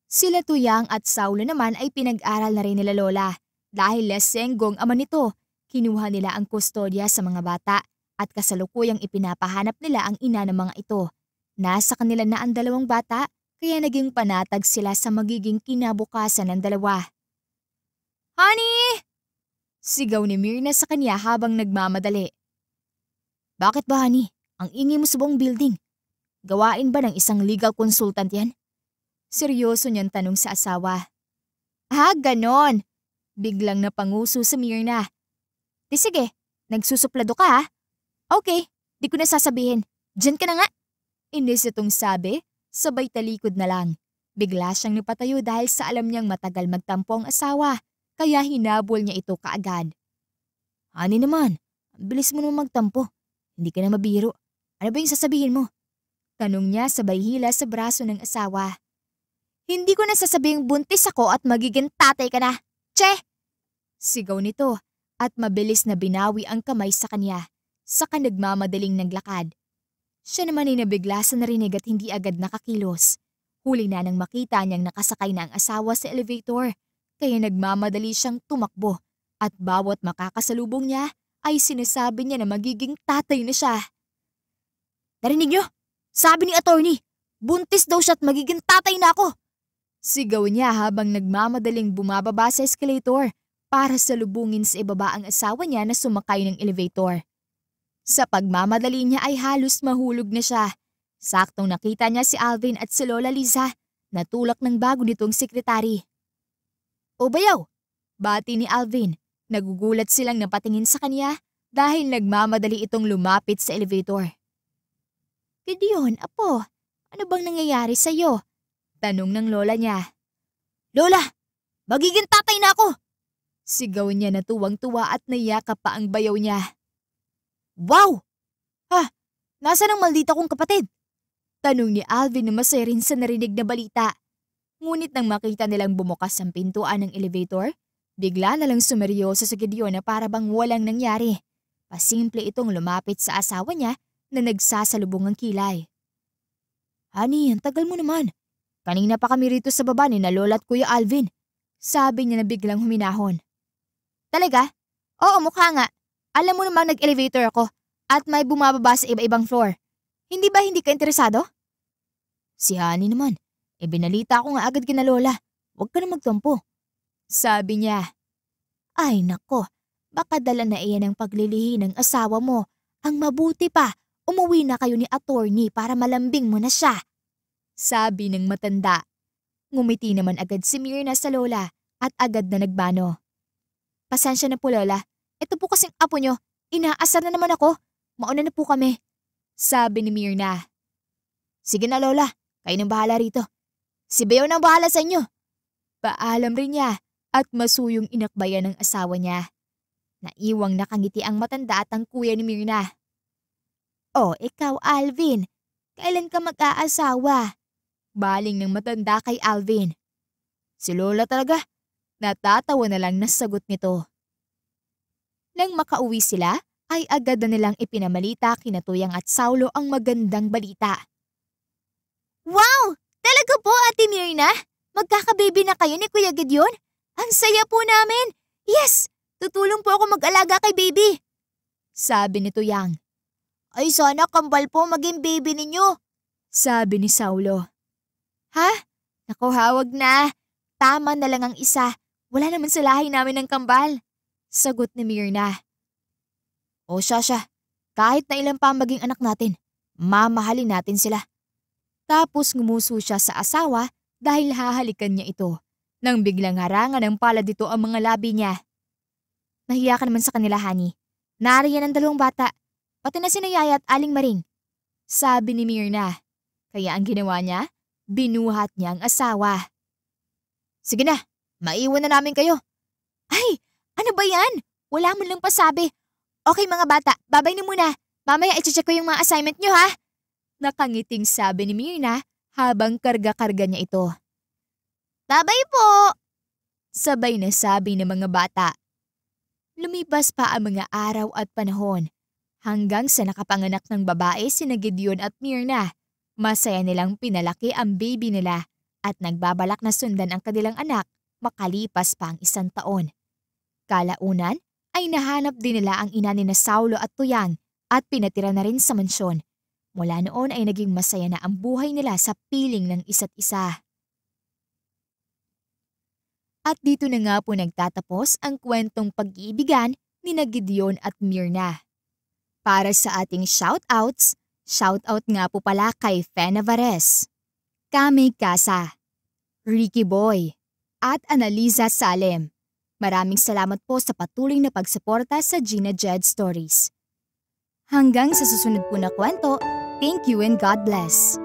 Sila Tuyang at Saulo naman ay pinag-aral na rin nila Lola dahil less ama nito. Kinuha nila ang kustodya sa mga bata at kasalukuyang ipinapahanap nila ang ina ng mga ito. Nasa kanila na ang dalawang bata kaya naging panatag sila sa magiging kinabukasan ng dalawa. Honey! Sigaw ni Mirna sa kanya habang nagmamadali. Bakit ba, honey? Ang ingi mo sa buong building. Gawain ba ng isang legal consultant yan? Seryoso niyang tanong sa asawa. Ah, ganon! Biglang napanguso si Mirna. Di sige, nagsusuplado ka ha? Okay, di ko na sasabihin. Diyan ka na nga! Inis itong sabi, sabay talikod na lang. Bigla siyang napatayo dahil sa alam niyang matagal magtampo ang asawa, kaya hinabol niya ito kaagad. Ani naman, bilis mo naman magtampo. Hindi ka na mabiro. Ano ba yung sasabihin mo? Tanong niya sabay hila sa braso ng asawa. Hindi ko na sasabing buntis ako at magiging tatay ka na. Che! Sigaw nito at mabilis na binawi ang kamay sa kanya. Saka nagmamadaling naglakad. Siya naman ay nabigla sa narinig at hindi agad nakakilos. Huli na nang makita niyang nakasakay na ang asawa sa elevator, kaya nagmamadali siyang tumakbo at bawat makakasalubong niya ay sinasabi niya na magiging tatay na siya. Narinig niyo? Sabi ni attorney, buntis daw siya at magiging tatay na ako. Sigaw niya habang nagmamadaling bumababa sa escalator para salubungin sa ibaba ang asawa niya na sumakay ng elevator. Sa pagmamadali niya ay halos mahulog na siya. Saktong nakita niya si Alvin at si Lola Liza na tulak ng bago nitong sekretary. O bayaw! Bati ni Alvin. Nagugulat silang napatingin sa kanya dahil nagmamadali itong lumapit sa elevator. Gideon, apo, ano bang nangyayari sa'yo? Tanong ng lola niya. Lola, magiging tatay na ako! Sigaw niya na tuwang-tuwa at nayakap pa ang bayaw niya. Wow! Ha, nasa ng maldita kong kapatid? Tanong ni Alvin na masaya rin sa narinig na balita. Ngunit nang makita nilang bumukas ang pintuan ng elevator, bigla na lang sumeryoso sa Gideon na para bang walang nangyari. Pasimple itong lumapit sa asawa niya na nagsasalubong ang kilay. Honey, ang tagal mo naman. Kanina pa kami rito sa baba ni na lola at Kuya Alvin. Sabi niya na biglang huminahon. Talaga? Oo, mukha nga. Alam mo namang nag-elevator ako at may bumababa sa iba-ibang floor. Hindi ba hindi ka interesado? Si Hani naman, E binalita ko nga agad kina Lola. Huwag ka na magtampo. Sabi niya, Ay nako, baka dala na iyan ang paglilihi ng asawa mo. Ang mabuti pa, umuwi na kayo ni attorney para malambing mo na siya. Sabi ng matanda. Ngumiti naman agad si Mirna sa Lola at agad na nagbano. Pasensya na po Lola, ito po kasing apo nyo, inaasar na naman ako. Mauna na po kami. Sabi ni Mirna. Sige na Lola, kayo nang bahala rito. Si Beo nang bahala sa inyo. Paalam rin niya at masuyong inakbayan ng asawa niya. Naiwang nakangiti ang matanda at ang kuya ni Mirna. Oh, ikaw Alvin, kailan ka mag-aasawa? Baling ng matanda kay Alvin. Si Lola talaga, natatawa na lang na sagot nito. Nang makauwi sila, ay agad na nilang ipinamalita kina Tuyang at Saulo ang magandang balita. Wow! Talaga po, Ate Mirna! Magkakababy na kayo ni Kuya Gideon? Ang saya po namin! Yes! Tutulong po ako mag-alaga kay baby! Sabi ni Tuyang. Ay sana kambal po maging baby ninyo! Sabi ni Saulo. Ha? Naku, hawag na. Tama na lang ang isa. Wala naman sa lahi namin ng kambal. Sagot ni Mirna. O siya kahit na ilan pa maging anak natin, mamahalin natin sila. Tapos ngumuso siya sa asawa dahil hahalikan niya ito. Nang biglang harangan ng pala dito ang mga labi niya. Nahiya ka naman sa kanila, Hani. Naariyan ang dalawang bata, pati na sinayaya at aling maring. Sabi ni Mirna. Kaya ang ginawa niya, binuhat niya ang asawa. Sige na, maiwan na namin kayo. Ay, ano ba yan? Wala mo lang pasabi. Okay mga bata, babay na muna. Mamaya i-check ko yung mga assignment nyo ha. Nakangiting sabi ni Mirna habang karga-karga niya ito. Babay po! Sabay na sabi ng mga bata. Lumipas pa ang mga araw at panahon hanggang sa nakapanganak ng babae sina Gideon at Mirna. Masaya nilang pinalaki ang baby nila at nagbabalak na sundan ang kanilang anak makalipas pa ang isang taon. Kalaunan ay nahanap din nila ang ina ni na Saulo at Tuyang at pinatira na rin sa mansyon. Mula noon ay naging masaya na ang buhay nila sa piling ng isa't isa. At dito na nga po nagtatapos ang kwentong pag-iibigan ni Nagideon at Mirna. Para sa ating shoutouts, shoutout nga po pala kay Fenavares, Kame Casa, Ricky Boy, at Analiza Salem. Maraming salamat po sa patuloy na pagsuporta sa Gina Jed Stories. Hanggang sa susunod po na kwento, thank you and God bless!